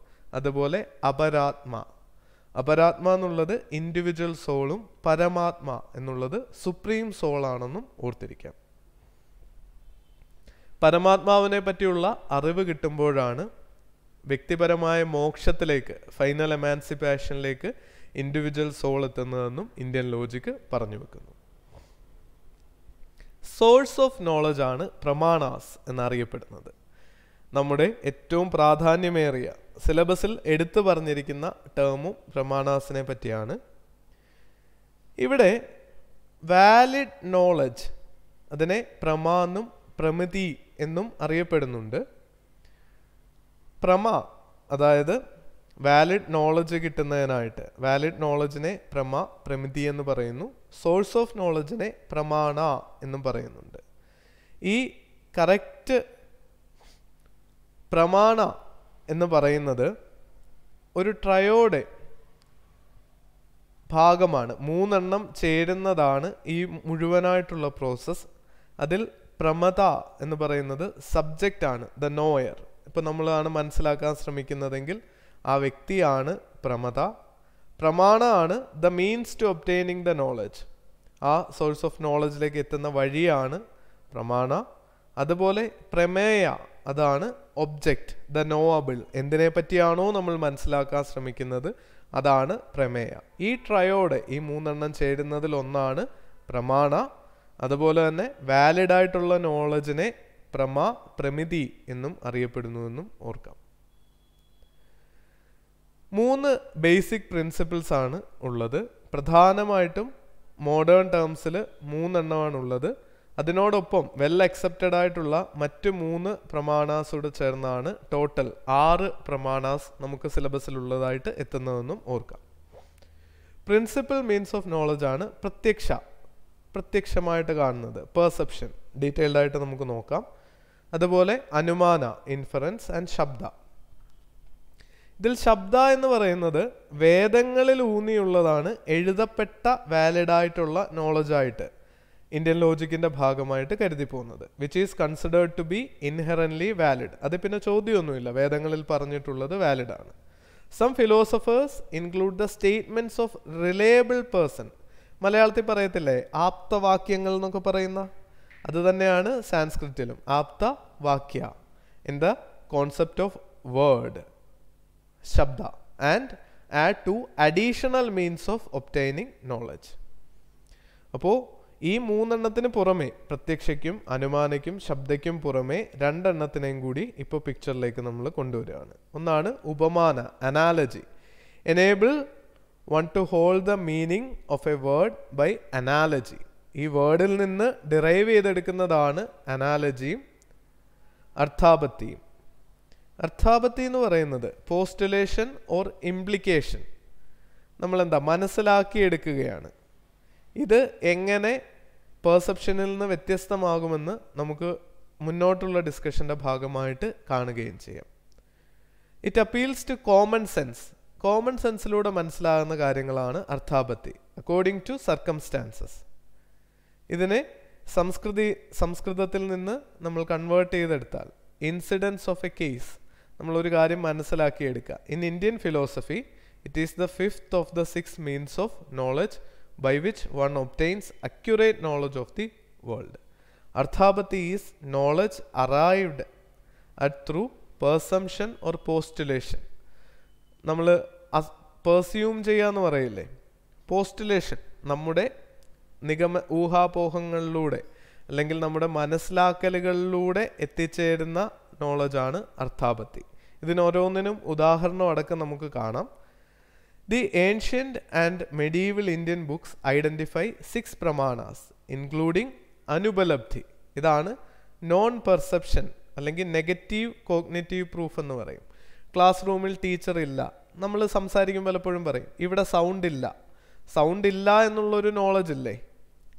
Speaker 1: അതുപോലെ അപരാത്മ അപരാത്മ എന്നുള്ളത് ഇൻഡിവിജ്വൽ സോളും പരമാത്മ എന്നുള്ളത് സുപ്രീം സോളാണെന്നും ഓർത്തിരിക്കാം പരമാത്മാവിനെ പറ്റിയുള്ള അറിവ് കിട്ടുമ്പോഴാണ് വ്യക്തിപരമായ മോക്ഷത്തിലേക്ക് ഫൈനൽ എമാൻസിപ്പേഷനിലേക്ക് ഇൻഡിവിജ്വൽ സോൾ എത്തുന്നതെന്നും ഇന്ത്യൻ ലോജിക്ക് പറഞ്ഞു വെക്കുന്നു സോഴ്സ് ഓഫ് നോളജ് ആണ് പ്രമാണാസ് എന്നറിയപ്പെടുന്നത് നമ്മുടെ ഏറ്റവും പ്രാധാന്യമേറിയ സിലബസിൽ എടുത്തു പറഞ്ഞിരിക്കുന്ന ടേമും പ്രമാണാസിനെ പറ്റിയാണ് ഇവിടെ വാലിഡ് നോളജ് അതിനെ പ്രമാന്നും പ്രമിതി എന്നും അറിയപ്പെടുന്നുണ്ട് പ്രമ അതായത് വാലിഡ് നോളജ് കിട്ടുന്നതിനായിട്ട് വാലിഡ് നോളജിനെ പ്രമ പ്രമിതി എന്ന് പറയുന്നു സോഴ്സ് ഓഫ് നോളജിനെ പ്രമാണ എന്നും പറയുന്നുണ്ട് ഈ കറക്റ്റ് പ്രമാണ എന്ന് പറയുന്നത് ഒരു ട്രയോടെ ഭാഗമാണ് മൂന്നെണ്ണം ചേരുന്നതാണ് ഈ മുഴുവനായിട്ടുള്ള പ്രോസസ്സ് അതിൽ പ്രമത എന്ന് പറയുന്നത് സബ്ജക്റ്റ് ആണ് ദ നോയർ ഇപ്പം നമ്മളാണ് മനസ്സിലാക്കാൻ ശ്രമിക്കുന്നതെങ്കിൽ ആ വ്യക്തിയാണ് പ്രമത പ്രമാണമാണ് the means to obtaining the knowledge ആ സോഴ്സ് ഓഫ് നോളജിലേക്ക് എത്തുന്ന വഴിയാണ് പ്രമാണ അതുപോലെ പ്രമേയ അതാണ് ഒബ്ജക്റ്റ് ദ നോവബിൾ എന്തിനെ പറ്റിയാണോ നമ്മൾ മനസ്സിലാക്കാൻ ശ്രമിക്കുന്നത് അതാണ് പ്രമേയ ഈ ട്രയോഡ് ഈ മൂന്നെണ്ണം ചേരുന്നതിൽ ഒന്നാണ് പ്രമാണ അതുപോലെ തന്നെ വാലിഡ് ആയിട്ടുള്ള നോളജിനെ പ്രമ പ്രമിതി എന്നും അറിയപ്പെടുന്നുവെന്നും ഓർക്കാം മൂന്ന് ബേസിക് പ്രിൻസിപ്പിൾസ് ആണ് ഉള്ളത് പ്രധാനമായിട്ടും മോഡേൺ ടേംസിൽ മൂന്നെണ്ണമാണ് ഉള്ളത് അതിനോടൊപ്പം വെൽ അക്സെപ്റ്റഡ് ആയിട്ടുള്ള മറ്റ് മൂന്ന് പ്രമാണാസോട് ചേർന്നാണ് ടോട്ടൽ ആറ് പ്രമാണാസ് നമുക്ക് സിലബസിൽ ഉള്ളതായിട്ട് എത്തുന്നതെന്നും ഓർക്കാം പ്രിൻസിപ്പൽ മീൻസ് ഓഫ് നോളജാണ് ആണ് പ്രത്യക്ഷ പ്രത്യക്ഷമായിട്ട് കാണുന്നത് പെർസെപ്ഷൻ ഡീറ്റെയിൽഡ് ആയിട്ട് നമുക്ക് നോക്കാം അതുപോലെ അനുമാന ഇൻഫറൻസ് ആൻഡ് ശബ്ദ ഇതിൽ ശബ്ദ എന്ന് പറയുന്നത് വേദങ്ങളിൽ ഊന്നിയുള്ളതാണ് എഴുതപ്പെട്ട വാലിഡ് ആയിട്ടുള്ള നോളജായിട്ട് ഇന്ത്യൻ ലോജിക്കിൻ്റെ ഭാഗമായിട്ട് കരുതി പോകുന്നത് which is considered to be inherently valid അത് പിന്നെ ചോദ്യമൊന്നുമില്ല വേദങ്ങളിൽ പറഞ്ഞിട്ടുള്ളത് വാലിഡാണ് some philosophers include the statements of reliable person മലയാളത്തിൽ പറയത്തില്ലേ ആപ്തവാക്യങ്ങൾ എന്നൊക്കെ പറയുന്ന അത് തന്നെയാണ് സാൻസ്ക്രിറ്റിലും apta vakya in the concept of word shabda and add to additional means of obtaining knowledge അപ്പോൾ ഈ മൂന്നെണ്ണത്തിന് പുറമെ പ്രത്യക്ഷയ്ക്കും അനുമാനയ്ക്കും ശബ്ദയ്ക്കും പുറമെ രണ്ടെണ്ണത്തിനെയും കൂടി ഇപ്പോൾ പിക്ചറിലേക്ക് നമ്മൾ കൊണ്ടുവരികയാണ് ഒന്നാണ് upamana analogy enable want to hold the meaning of a word by analogy ഈ വേർഡിൽ നിന്ന് ഡിറൈവ് ചെയ്തെടുക്കുന്നതാണ് അനാലജിയും അർത്ഥാപത്തിയും അർത്ഥാപത്തി എന്ന് പറയുന്നത് പോസ്റ്റുലേഷൻ ഓർ ഇംപ്ലിക്കേഷൻ നമ്മളെന്താ മനസ്സിലാക്കിയെടുക്കുകയാണ് ഇത് എങ്ങനെ പെർസെപ്ഷനിൽ നിന്ന് വ്യത്യസ്തമാകുമെന്ന് നമുക്ക് മുന്നോട്ടുള്ള ഡിസ്കഷൻ്റെ ഭാഗമായിട്ട് കാണുകയും ചെയ്യാം it appeals to common sense common സെൻസിലൂടെ മനസ്സിലാകുന്ന കാര്യങ്ങളാണ് അർത്ഥാപത്തി അക്കോർഡിംഗ് ടു സർക്കംസ്റ്റാൻസസ് ഇതിനെ സംസ്കൃതി സംസ്കൃതത്തിൽ നിന്ന് നമ്മൾ കൺവേർട്ട് ചെയ്തെടുത്താൽ ഇൻസിഡൻസ് ഓഫ് എ കേസ് നമ്മളൊരു കാര്യം മനസ്സിലാക്കിയെടുക്കുക in Indian philosophy it is the fifth of the six means of knowledge by which one obtains accurate knowledge of the world arthapatti is knowledge arrived at through presumption or postulation നമ്മൾ presume ചെയ്യുക എന്ന് പറയില്ലേ പോസ്റ്റുലേഷൻ നമ്മുടെ നിഗമ ഊഹാപോഹങ്ങളിലൂടെ അല്ലെങ്കിൽ നമ്മുടെ മനസ്സിലാക്കലുകളിലൂടെ എത്തിച്ചേരുന്ന നോളജാണ് അർത്ഥാപത്തി ഇതിനോരോന്നിനും ഉദാഹരണം അടക്കം നമുക്ക് കാണാം the ancient and medieval Indian books identify six pramanas including anupalabdhi ഇതാണ് നോൺ പെർസെപ്ഷൻ അല്ലെങ്കിൽ നെഗറ്റീവ് കോഗ്നറ്റീവ് പ്രൂഫ് എന്ന് പറയും ക്ലാസ് റൂമിൽ ടീച്ചർ ഇല്ല നമ്മൾ സംസാരിക്കുമ്പോൾ പലപ്പോഴും പറയും ഇവിടെ സൗണ്ട് ഇല്ല സൗണ്ട് ഇല്ല എന്നുള്ളൊരു നോളജ് ഇല്ലേ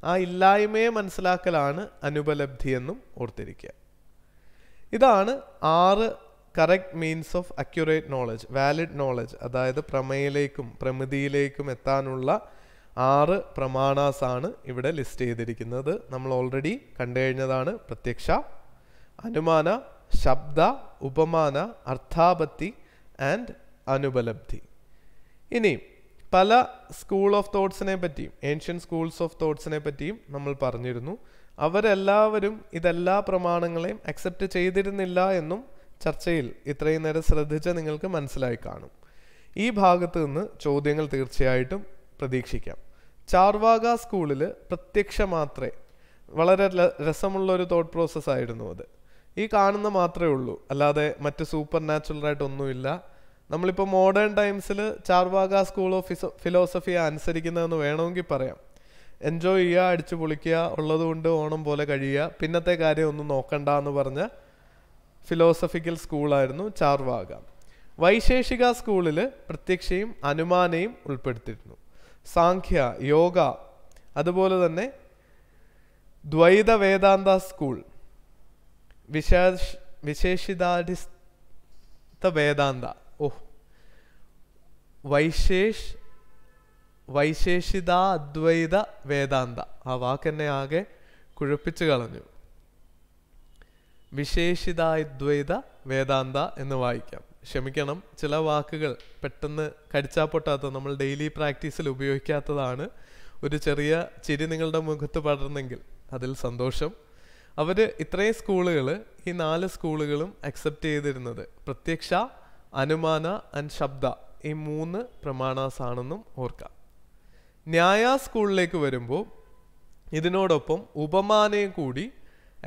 Speaker 1: ആ ഇല്ലായ്മയെ മനസ്സിലാക്കലാണ് അനുപലബ്ധി എന്നും ഓർത്തിരിക്കുക ഇതാണ് ആറ് correct means of accurate knowledge valid knowledge അതായത് പ്രമേയിലേക്കും പ്രമിതിയിലേക്കും എത്താനുള്ള ആറ് പ്രമാണാസാണ് ഇവിടെ ലിസ്റ്റ് ചെയ്തിരിക്കുന്നത് നമ്മൾ ഓൾറെഡി കണ്ടു കഴിഞ്ഞതാണ് പ്രത്യക്ഷ അനുമാന ശബ്ദ ഉപമാന അർത്ഥാപത്തി ആൻഡ് അനുപലബ്ധി ഇനിയും പല സ്കൂൾ ഓഫ് തോട്ട്സിനെ പറ്റിയും ഏൻഷ്യൻ സ്കൂൾസ് ഓഫ് തോട്ട്സിനെ പറ്റിയും നമ്മൾ പറഞ്ഞിരുന്നു അവരെല്ലാവരും ഇതെല്ലാ പ്രമാണങ്ങളെയും അക്സെപ്റ്റ് ചെയ്തിരുന്നില്ല എന്നും ചർച്ചയിൽ ഇത്രയും നേരം ശ്രദ്ധിച്ച നിങ്ങൾക്ക് മനസ്സിലായി കാണും ഈ ഭാഗത്ത് നിന്ന് ചോദ്യങ്ങൾ തീർച്ചയായിട്ടും പ്രതീക്ഷിക്കാം ചാർവാക സ്കൂളിൽ പ്രത്യക്ഷമാത്രേ വളരെ രസമുള്ള ഒരു തോട്ട് പ്രോസസ്സായിരുന്നു അത് ഈ കാണുന്ന മാത്രമേ ഉള്ളൂ അല്ലാതെ മറ്റ് സൂപ്പർ നാച്ചുറലായിട്ടൊന്നുമില്ല നമ്മളിപ്പോൾ മോഡേൺ ടൈംസിൽ ചാർവാക സ്കൂൾ ഓഫ് ഫിലോസഫിയെ അനുസരിക്കുന്നതെന്ന് വേണമെങ്കിൽ പറയാം എൻജോയ് ചെയ്യുക അടിച്ചു പൊളിക്കുക ഉള്ളതുകൊണ്ട് ഓണം പോലെ കഴിയുക പിന്നത്തെ കാര്യം ഒന്നും നോക്കണ്ട എന്ന് പറഞ്ഞ ഫിലോസഫിക്കൽ സ്കൂളായിരുന്നു ചാർവാക വൈശേഷിക സ്കൂളിൽ പ്രത്യക്ഷയും അനുമാനയും ഉൾപ്പെടുത്തിയിരുന്നു സാഖ്യ യോഗ അതുപോലെ തന്നെ ദ്വൈത വേദാന്ത സ്കൂൾ വിശേഷ വിശേഷിതാടിസ്ഥ വേദാന്ത ഓ വൈശേഷ് വൈശേഷിതാ അദ്വൈത വേദാന്ത ആ വാക്കെന്നെ ആകെ കുഴപ്പിച്ചു കളഞ്ഞു വിശേഷിതാദ്വൈത വേദാന്ത എന്ന് വായിക്കാം ക്ഷമിക്കണം ചില വാക്കുകൾ പെട്ടെന്ന് കടിച്ചാൽ പൊട്ടാത്ത നമ്മൾ ഡെയിലി പ്രാക്ടീസിൽ ഉപയോഗിക്കാത്തതാണ് ഒരു ചെറിയ ചിരി നിങ്ങളുടെ മുഖത്ത് പടർന്നെങ്കിൽ അതിൽ സന്തോഷം അവർ ഇത്രയും സ്കൂളുകൾ ഈ നാല് സ്കൂളുകളും അക്സെപ്റ്റ് ചെയ്തിരുന്നത് പ്രത്യക്ഷ അനുമാന ആൻഡ് ശബ്ദ ഈ മൂന്ന് പ്രമാണാസ് ആണെന്നും ഓർക്കാം ന്യായ സ്കൂളിലേക്ക് വരുമ്പോൾ ഇതിനോടൊപ്പം ഉപമാനയും കൂടി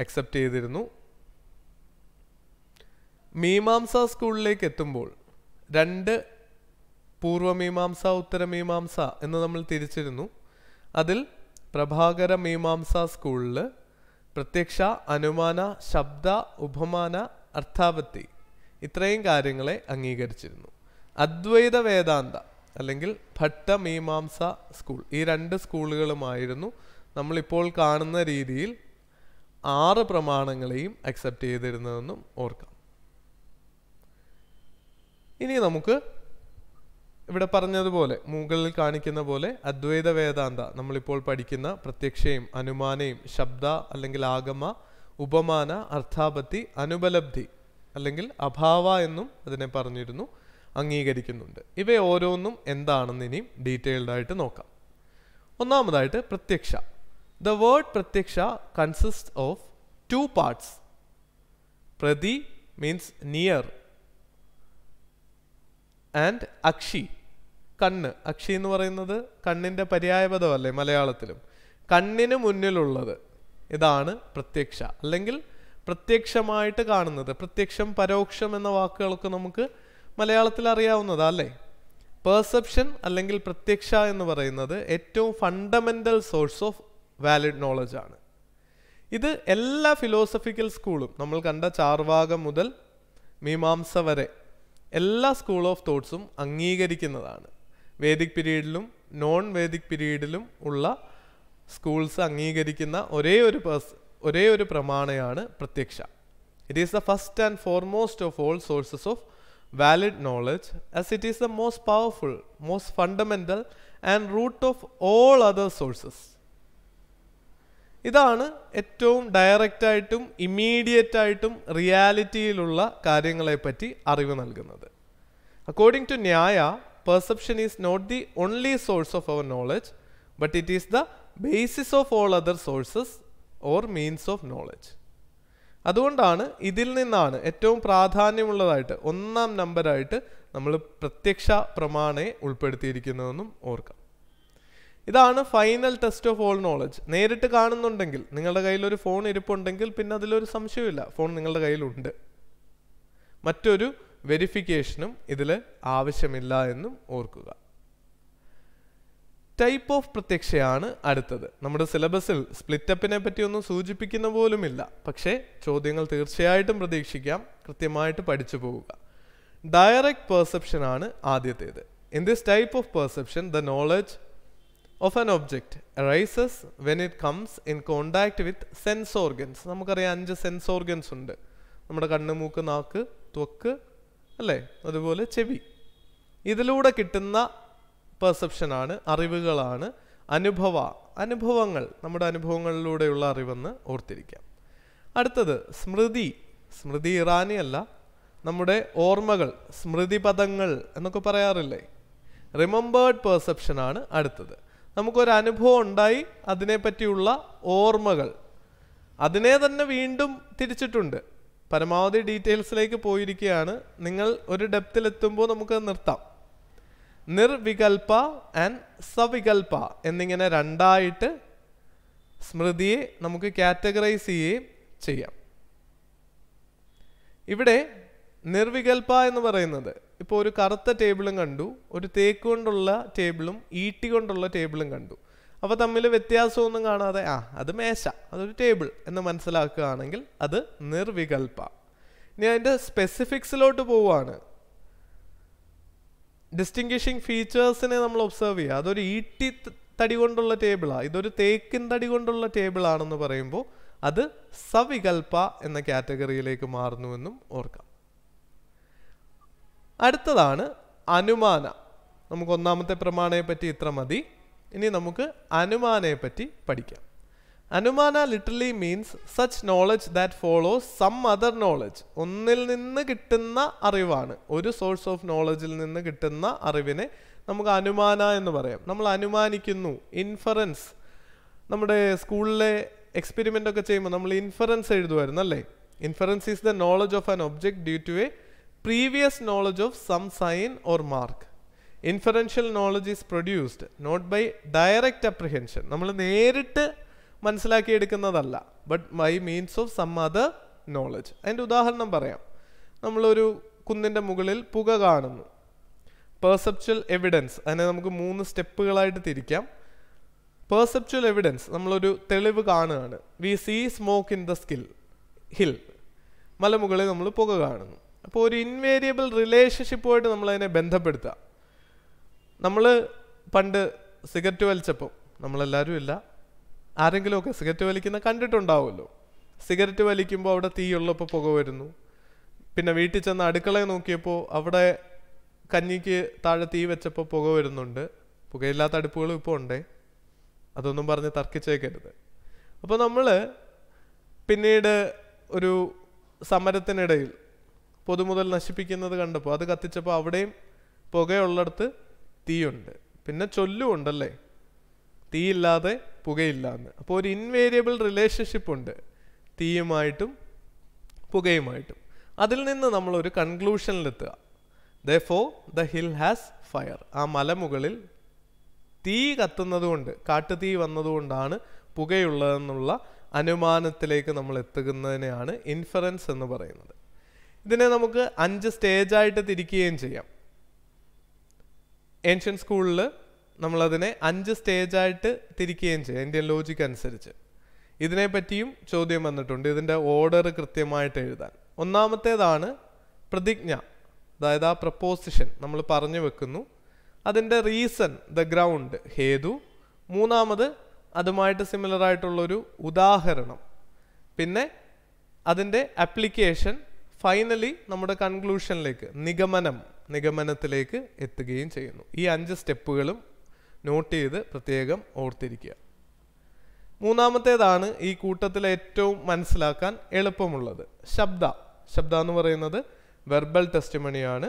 Speaker 1: അക്സെപ്റ്റ് ചെയ്തിരുന്നു മീമാംസ സ്കൂളിലേക്ക് എത്തുമ്പോൾ രണ്ട് പൂർവമീമാംസ ഉത്തരമീമാംസ എന്ന് നമ്മൾ തിരിച്ചിരുന്നു അതിൽ പ്രഭാകര മീമാംസ സ്കൂളിൽ പ്രത്യക്ഷ അനുമാന ശബ്ദ ഉപമാന അർത്ഥാപത്തി ഇത്രയും കാര്യങ്ങളെ അംഗീകരിച്ചിരുന്നു അദ്വൈത വേദാന്ത അല്ലെങ്കിൽ ഭട്ടമീമാംസ സ്കൂൾ ഈ രണ്ട് സ്കൂളുകളുമായിരുന്നു നമ്മളിപ്പോൾ കാണുന്ന രീതിയിൽ ആറ് പ്രമാണങ്ങളെയും അക്സെപ്റ്റ് ചെയ്തിരുന്നതെന്നും ഓർക്കാം ഇനി നമുക്ക് ഇവിടെ പറഞ്ഞതുപോലെ മുകളിൽ കാണിക്കുന്ന പോലെ അദ്വൈത വേദാന്ത നമ്മളിപ്പോൾ പഠിക്കുന്ന പ്രത്യക്ഷയും അനുമാനയും ശബ്ദ അല്ലെങ്കിൽ ആഗമ ഉപമാന അർത്ഥാപത്തി അനുപലബ്ധി അല്ലെങ്കിൽ അഭാവ എന്നും അതിനെ പറഞ്ഞിരുന്നു അംഗീകരിക്കുന്നുണ്ട് ഇവ ഓരോന്നും എന്താണെന്ന് ഇനിയും ഡീറ്റെയിൽഡ് ആയിട്ട് നോക്കാം ഒന്നാമതായിട്ട് പ്രത്യക്ഷ the word pratyaksha consist of two parts prati means near and akshi കണ്ണ് അക്ഷി എന്ന് പറയുന്നത് കണ്ണിൻ്റെ പര്യായപദമല്ലേ മലയാളത്തിലും കണ്ണിന് മുന്നിലുള്ളത് ഇതാണ് പ്രത്യക്ഷ അല്ലെങ്കിൽ പ്രത്യക്ഷമായിട്ട് കാണുന്നത് പ്രത്യക്ഷം പരോക്ഷം എന്ന വാക്കുകളൊക്കെ നമുക്ക് മലയാളത്തിൽ അറിയാവുന്നതാ അല്ലേ പെർസെപ്ഷൻ അല്ലെങ്കിൽ പ്രത്യക്ഷ എന്ന് പറയുന്നത് ഏറ്റവും ഫണ്ടമെൻ്റൽ സോഴ്സ് ഓഫ് വാലിഡ് നോളജാണ് ഇത് എല്ലാ ഫിലോസഫിക്കൽ സ്കൂളും നമ്മൾ കണ്ട ചാർവാകം മുതൽ മീമാംസ വരെ എല്ലാ സ്കൂൾ ഓഫ് തോട്ട്സും അംഗീകരിക്കുന്നതാണ് വേദിക് പീരീഡിലും നോൺ വേദിക് പീരീഡിലും ഉള്ള സ്കൂൾസ് അംഗീകരിക്കുന്ന ഒരേ ഒരു പേഴ്സ് ഒരേ ഒരു പ്രമാണയാണ് pratyaksha it is the first and foremost of all sources of valid knowledge as it is the most powerful most fundamental and root of all other sources ഇതാണ് ഏറ്റവും ഡയറക്റ്റായിട്ടും ഇമ്മീഡിയറ്റ് ആയിട്ടും റിയാലിറ്റിയിലുള്ള കാര്യങ്ങളെപ്പറ്റി അറിവ് നൽകുന്നത് according to Nyaya perception is not the only source of our knowledge but it is the basis of all other sources or means of knowledge അതുകൊണ്ടാണ് ഇതിൽ നിന്നാണ് ഏറ്റവും പ്രാധാന്യമുള്ളതായിട്ട് ഒന്നാം നമ്പറായിട്ട് നമ്മൾ പ്രത്യക്ഷ പ്രമാണയെ ഉൾപ്പെടുത്തിയിരിക്കുന്നതെന്നും ഓർക്കാം ഇതാണ് final test of all knowledge നേരിട്ട് കാണുന്നുണ്ടെങ്കിൽ നിങ്ങളുടെ കയ്യിൽ ഒരു ഫോൺ ഇരിപ്പുണ്ടെങ്കിൽ പിന്നെ അതിലൊരു സംശയമില്ല ഫോൺ നിങ്ങളുടെ കയ്യിലുണ്ട് മറ്റൊരു വെരിഫിക്കേഷനും ഇതിൽ ആവശ്യമില്ല എന്നും ഓർക്കുക ടൈപ്പ് ഓഫ് പ്രത്യക്ഷയാണ് അടുത്തത് നമ്മുടെ സിലബസിൽ സ്പ്ലിറ്റപ്പിനെ പറ്റിയൊന്നും സൂചിപ്പിക്കുന്ന പോലുമില്ല പക്ഷേ ചോദ്യങ്ങൾ തീർച്ചയായിട്ടും പ്രതീക്ഷിക്കാം കൃത്യമായിട്ട് പഠിച്ചു പോവുക ഡയറക്റ്റ് പെർസെപ്ഷൻ ആണ് ആദ്യത്തേത് in this type of perception the knowledge of an object arises when it comes in contact with sense organs നമുക്കറിയാം അഞ്ച് സെൻസ് ഓർഗൻസ് ഉണ്ട് നമ്മുടെ കണ്ണ് മൂക്ക് നാക്ക് ത്വക്ക് അല്ലേ അതുപോലെ ചെവി ഇതിലൂടെ കിട്ടുന്ന പെർസെപ്ഷനാണ് അറിവുകളാണ് അനുഭവ അനുഭവങ്ങൾ നമ്മുടെ അനുഭവങ്ങളിലൂടെയുള്ള അറിവെന്ന് ഓർത്തിരിക്കാം അടുത്തത് സ്മൃതി സ്മൃതി ഇറാനി അല്ല നമ്മുടെ ഓർമ്മകൾ പദങ്ങൾ എന്നൊക്കെ പറയാറില്ലേ റിമംബേർഡ് പെർസെപ്ഷനാണ് അടുത്തത് നമുക്കൊരനുഭവം ഉണ്ടായി അതിനെപ്പറ്റിയുള്ള ഓർമ്മകൾ അതിനെ തന്നെ വീണ്ടും തിരിച്ചിട്ടുണ്ട് പരമാവധി ഡീറ്റെയിൽസിലേക്ക് പോയിരിക്കുകയാണ് നിങ്ങൾ ഒരു ഡെപ്തിലെത്തുമ്പോൾ നമുക്ക് നിർത്താം നിർവികൽപ ആൻഡ് സവികൽപ എന്നിങ്ങനെ രണ്ടായിട്ട് സ്മൃതിയെ നമുക്ക് കാറ്റഗറൈസ് ചെയ്യുകയും ചെയ്യാം ഇവിടെ നിർവികൽപ എന്ന് പറയുന്നത് ഇപ്പോൾ ഒരു കറുത്ത ടേബിളും കണ്ടു ഒരു തേക്ക് കൊണ്ടുള്ള ടേബിളും ഈട്ടി കൊണ്ടുള്ള ടേബിളും കണ്ടു അപ്പോൾ തമ്മിൽ വ്യത്യാസമൊന്നും കാണാതെ ആ അത് മേശ അതൊരു ടേബിൾ എന്ന് മനസ്സിലാക്കുകയാണെങ്കിൽ അത് നിർവികൽപ്പ ഇനി അതിൻ്റെ സ്പെസിഫിക്സിലോട്ട് പോവുകയാണ് ഡിസ്റ്റിങ്ഷിങ് ഫീച്ചേഴ്സിനെ നമ്മൾ ഒബ്സർവ് ചെയ്യുക അതൊരു ഈട്ടി തടി കൊണ്ടുള്ള ടേബിളാണ് ഇതൊരു തേക്കിൻ തടി കൊണ്ടുള്ള ടേബിളാണെന്ന് പറയുമ്പോൾ അത് സവികൽപ്പ എന്ന കാറ്റഗറിയിലേക്ക് മാറുന്നുവെന്നും ഓർക്കാം അടുത്തതാണ് അനുമാന നമുക്ക് ഒന്നാമത്തെ പറ്റി ഇത്ര മതി ഇനി നമുക്ക് പറ്റി പഠിക്കാം anumana literally means such knowledge that follow some other knowledge ഒന്നിൽ നിന്ന് കിട്ടുന്ന അറിവാണ് ഒരു സോഴ്സ് ഓഫ് നോളജിൽ നിന്ന് കിട്ടുന്ന അറിവിനെ നമുക്ക് അനുമാന എന്ന് പറയാം നമ്മൾ അനുമാനിക്കുന്നു ഇൻഫറൻസ് നമ്മുടെ സ്കൂളിലെ എക്സ്പെരിമെൻ്റ് ഒക്കെ ചെയ്യുമ്പോൾ നമ്മൾ ഇൻഫറൻസ് എഴുതുമായിരുന്നു അല്ലേ inference is the knowledge of an object due to a previous knowledge of some sign or mark. Inferential knowledge is produced not by direct apprehension നമ്മൾ നേരിട്ട് മനസ്സിലാക്കിയെടുക്കുന്നതല്ല but by means of some other knowledge അതിൻ്റെ ഉദാഹരണം പറയാം നമ്മളൊരു കുന്നിൻ്റെ മുകളിൽ പുക കാണുന്നു പെർസെപ്ച്വൽ എവിഡൻസ് അതിനെ നമുക്ക് മൂന്ന് സ്റ്റെപ്പുകളായിട്ട് തിരിക്കാം പെർസെപ്ച്വൽ എവിഡൻസ് നമ്മളൊരു തെളിവ് കാണുകയാണ് we see smoke in the skill hill മലമുകളിൽ നമ്മൾ പുക കാണുന്നു അപ്പോൾ ഒരു ഇൻവേരിയബിൾ റിലേഷൻഷിപ്പുമായിട്ട് നമ്മളതിനെ ബന്ധപ്പെടുത്തുക നമ്മൾ പണ്ട് സിഗരറ്റ് വലിച്ചപ്പം നമ്മളെല്ലാവരും ഇല്ല ആരെങ്കിലുമൊക്കെ സിഗരറ്റ് വലിക്കുന്ന കണ്ടിട്ടുണ്ടാവുമല്ലോ സിഗരറ്റ് വലിക്കുമ്പോൾ അവിടെ തീയുള്ളപ്പോൾ പുക വരുന്നു പിന്നെ വീട്ടിൽ ചെന്ന് അടുക്കളയെ നോക്കിയപ്പോൾ അവിടെ കഞ്ഞിക്ക് താഴെ തീ വെച്ചപ്പോൾ പുക വരുന്നുണ്ട് പുകയില്ലാത്ത അടുപ്പുകളും ഇപ്പോൾ ഉണ്ടേ അതൊന്നും പറഞ്ഞ് തർക്കിച്ചേക്കരുത് അപ്പോൾ നമ്മൾ പിന്നീട് ഒരു സമരത്തിനിടയിൽ പൊതുമുതൽ നശിപ്പിക്കുന്നത് കണ്ടപ്പോൾ അത് കത്തിച്ചപ്പോൾ അവിടെയും പുകയുള്ളിടത്ത് തീയുണ്ട് പിന്നെ ഉണ്ടല്ലേ തീയില്ലാതെ പുകയില്ല എന്ന് അപ്പോൾ ഒരു ഇൻവേരിയബിൾ റിലേഷൻഷിപ്പ് ഉണ്ട് തീയുമായിട്ടും പുകയുമായിട്ടും അതിൽ നിന്ന് നമ്മളൊരു കൺക്ലൂഷനിലെത്തുക therefore the hill has fire ആ മലമുകളിൽ തീ കത്തുന്നതുകൊണ്ട് കാട്ടുതീ വന്നതുകൊണ്ടാണ് പുകയുള്ളതെന്നുള്ള അനുമാനത്തിലേക്ക് നമ്മൾ എത്തുന്നതിനെയാണ് ഇൻഫറൻസ് എന്ന് പറയുന്നത് ഇതിനെ നമുക്ക് അഞ്ച് സ്റ്റേജായിട്ട് തിരിക്കുകയും ചെയ്യാം ഏൻഷ്യൻ സ്കൂളിൽ നമ്മളതിനെ അഞ്ച് സ്റ്റേജായിട്ട് തിരിക്കുകയും ചെയ്യാം ഇന്ത്യൻ ലോജിക് അനുസരിച്ച് ഇതിനെപ്പറ്റിയും ചോദ്യം വന്നിട്ടുണ്ട് ഇതിൻ്റെ ഓർഡർ കൃത്യമായിട്ട് എഴുതാൻ ഒന്നാമത്തേതാണ് പ്രതിജ്ഞ അതായത് ആ പ്രപ്പോസിഷൻ നമ്മൾ പറഞ്ഞു വെക്കുന്നു അതിൻ്റെ റീസൺ ദ ഗ്രൗണ്ട് ഹേതു മൂന്നാമത് അതുമായിട്ട് സിമിലറായിട്ടുള്ളൊരു ഉദാഹരണം പിന്നെ അതിൻ്റെ അപ്ലിക്കേഷൻ ഫൈനലി നമ്മുടെ കൺക്ലൂഷനിലേക്ക് നിഗമനം നിഗമനത്തിലേക്ക് എത്തുകയും ചെയ്യുന്നു ഈ അഞ്ച് സ്റ്റെപ്പുകളും നോട്ട് ചെയ്ത് പ്രത്യേകം ഓർത്തിരിക്കുക മൂന്നാമത്തേതാണ് ഈ കൂട്ടത്തിൽ ഏറ്റവും മനസ്സിലാക്കാൻ എളുപ്പമുള്ളത് ശബ്ദ ശബ്ദ എന്ന് പറയുന്നത് വെർബൽ ടെസ്റ്റിമണിയാണ്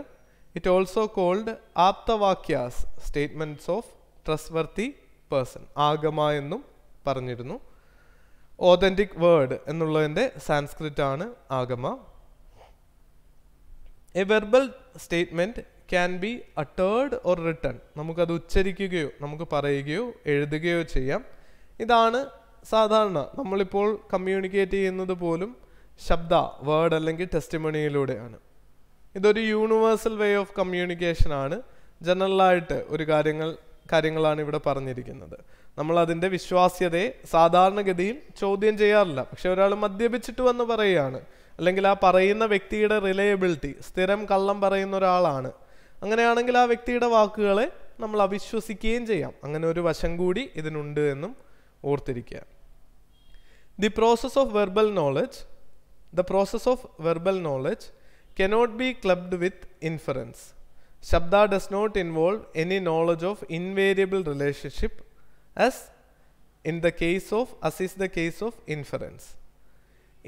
Speaker 1: it also called aptavakyas statements of trustworthy person ആഗമ എന്നും പറഞ്ഞിരുന്നു ഓതൻറ്റിക് വേർഡ് എന്നുള്ളതിൻ്റെ സാൻസ്ക്രിറ്റ് ആണ് agama a verbal statement can be uttered or written നമുക്കത് ഉച്ചരിക്കുകയോ നമുക്ക് പറയുകയോ എഴുതുകയോ ചെയ്യാം ഇതാണ് സാധാരണ നമ്മളിപ്പോൾ കമ്മ്യൂണിക്കേറ്റ് ചെയ്യുന്നത് പോലും ശബ്ദ വേർഡ് അല്ലെങ്കിൽ ടെസ്റ്റിമണിയിലൂടെയാണ് ഇതൊരു യൂണിവേഴ്സൽ വേ ഓഫ് കമ്മ്യൂണിക്കേഷനാണ് ജനറലായിട്ട് ഒരു കാര്യങ്ങൾ കാര്യങ്ങളാണ് ഇവിടെ പറഞ്ഞിരിക്കുന്നത് നമ്മൾ അതിൻ്റെ വിശ്വാസ്യതയെ സാധാരണഗതിയിൽ ചോദ്യം ചെയ്യാറില്ല പക്ഷെ ഒരാൾ മദ്യപിച്ചിട്ട് വന്ന് പറയുകയാണ് അല്ലെങ്കിൽ ആ പറയുന്ന വ്യക്തിയുടെ റിലയബിലിറ്റി സ്ഥിരം കള്ളം പറയുന്ന ഒരാളാണ് അങ്ങനെയാണെങ്കിൽ ആ വ്യക്തിയുടെ വാക്കുകളെ നമ്മൾ അവിശ്വസിക്കുകയും ചെയ്യാം അങ്ങനെ ഒരു വശം കൂടി ഇതിനുണ്ട് എന്നും ഓർത്തിരിക്കുക the process of verbal knowledge the process of verbal knowledge cannot be clubbed with inference Shabda does not involve any knowledge of invariable relationship as in the case of as is the case of inference.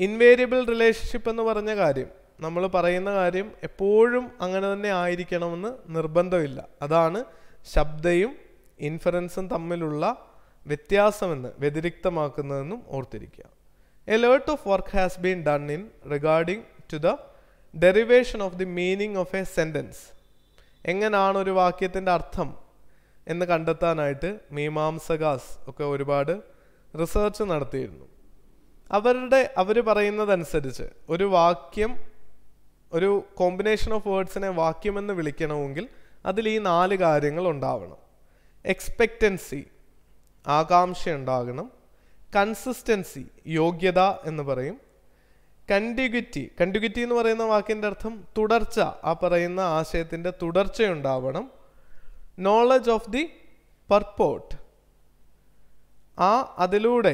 Speaker 1: Invariable relationship എന്ന് പറഞ്ഞ കാര്യം നമ്മൾ പറയുന്ന കാര്യം എപ്പോഴും അങ്ങനെ തന്നെ ആയിരിക്കണമെന്ന് നിർബന്ധമില്ല അതാണ് ശബ്ദയും ഇൻഫറൻസും തമ്മിലുള്ള വ്യത്യാസമെന്ന് വ്യതിരിക്തമാക്കുന്നതെന്നും ഓർത്തിരിക്കുക a lot of work has been done in regarding to the derivation of the meaning of a sentence എങ്ങനെയാണ് ഒരു വാക്യത്തിൻ്റെ അർത്ഥം എന്ന് കണ്ടെത്താനായിട്ട് മീമാംസകാസ് ഒക്കെ ഒരുപാട് റിസർച്ച് നടത്തിയിരുന്നു അവരുടെ അവർ പറയുന്നതനുസരിച്ച് ഒരു വാക്യം ഒരു കോമ്പിനേഷൻ ഓഫ് വേർഡ്സിനെ വാക്യമെന്ന് വിളിക്കണമെങ്കിൽ അതിൽ ഈ നാല് കാര്യങ്ങൾ ഉണ്ടാവണം എക്സ്പെക്റ്റൻസി ആകാംക്ഷ ഉണ്ടാകണം കൺസിസ്റ്റൻസി യോഗ്യത എന്ന് പറയും കണ്ടിഗ്വിറ്റി കണ്ടിഗ്വിറ്റി എന്ന് പറയുന്ന വാക്കിൻ്റെ അർത്ഥം തുടർച്ച ആ പറയുന്ന ആശയത്തിൻ്റെ തുടർച്ചയുണ്ടാവണം നോളജ് ഓഫ് ദി പർപ്പോട്ട് ആ അതിലൂടെ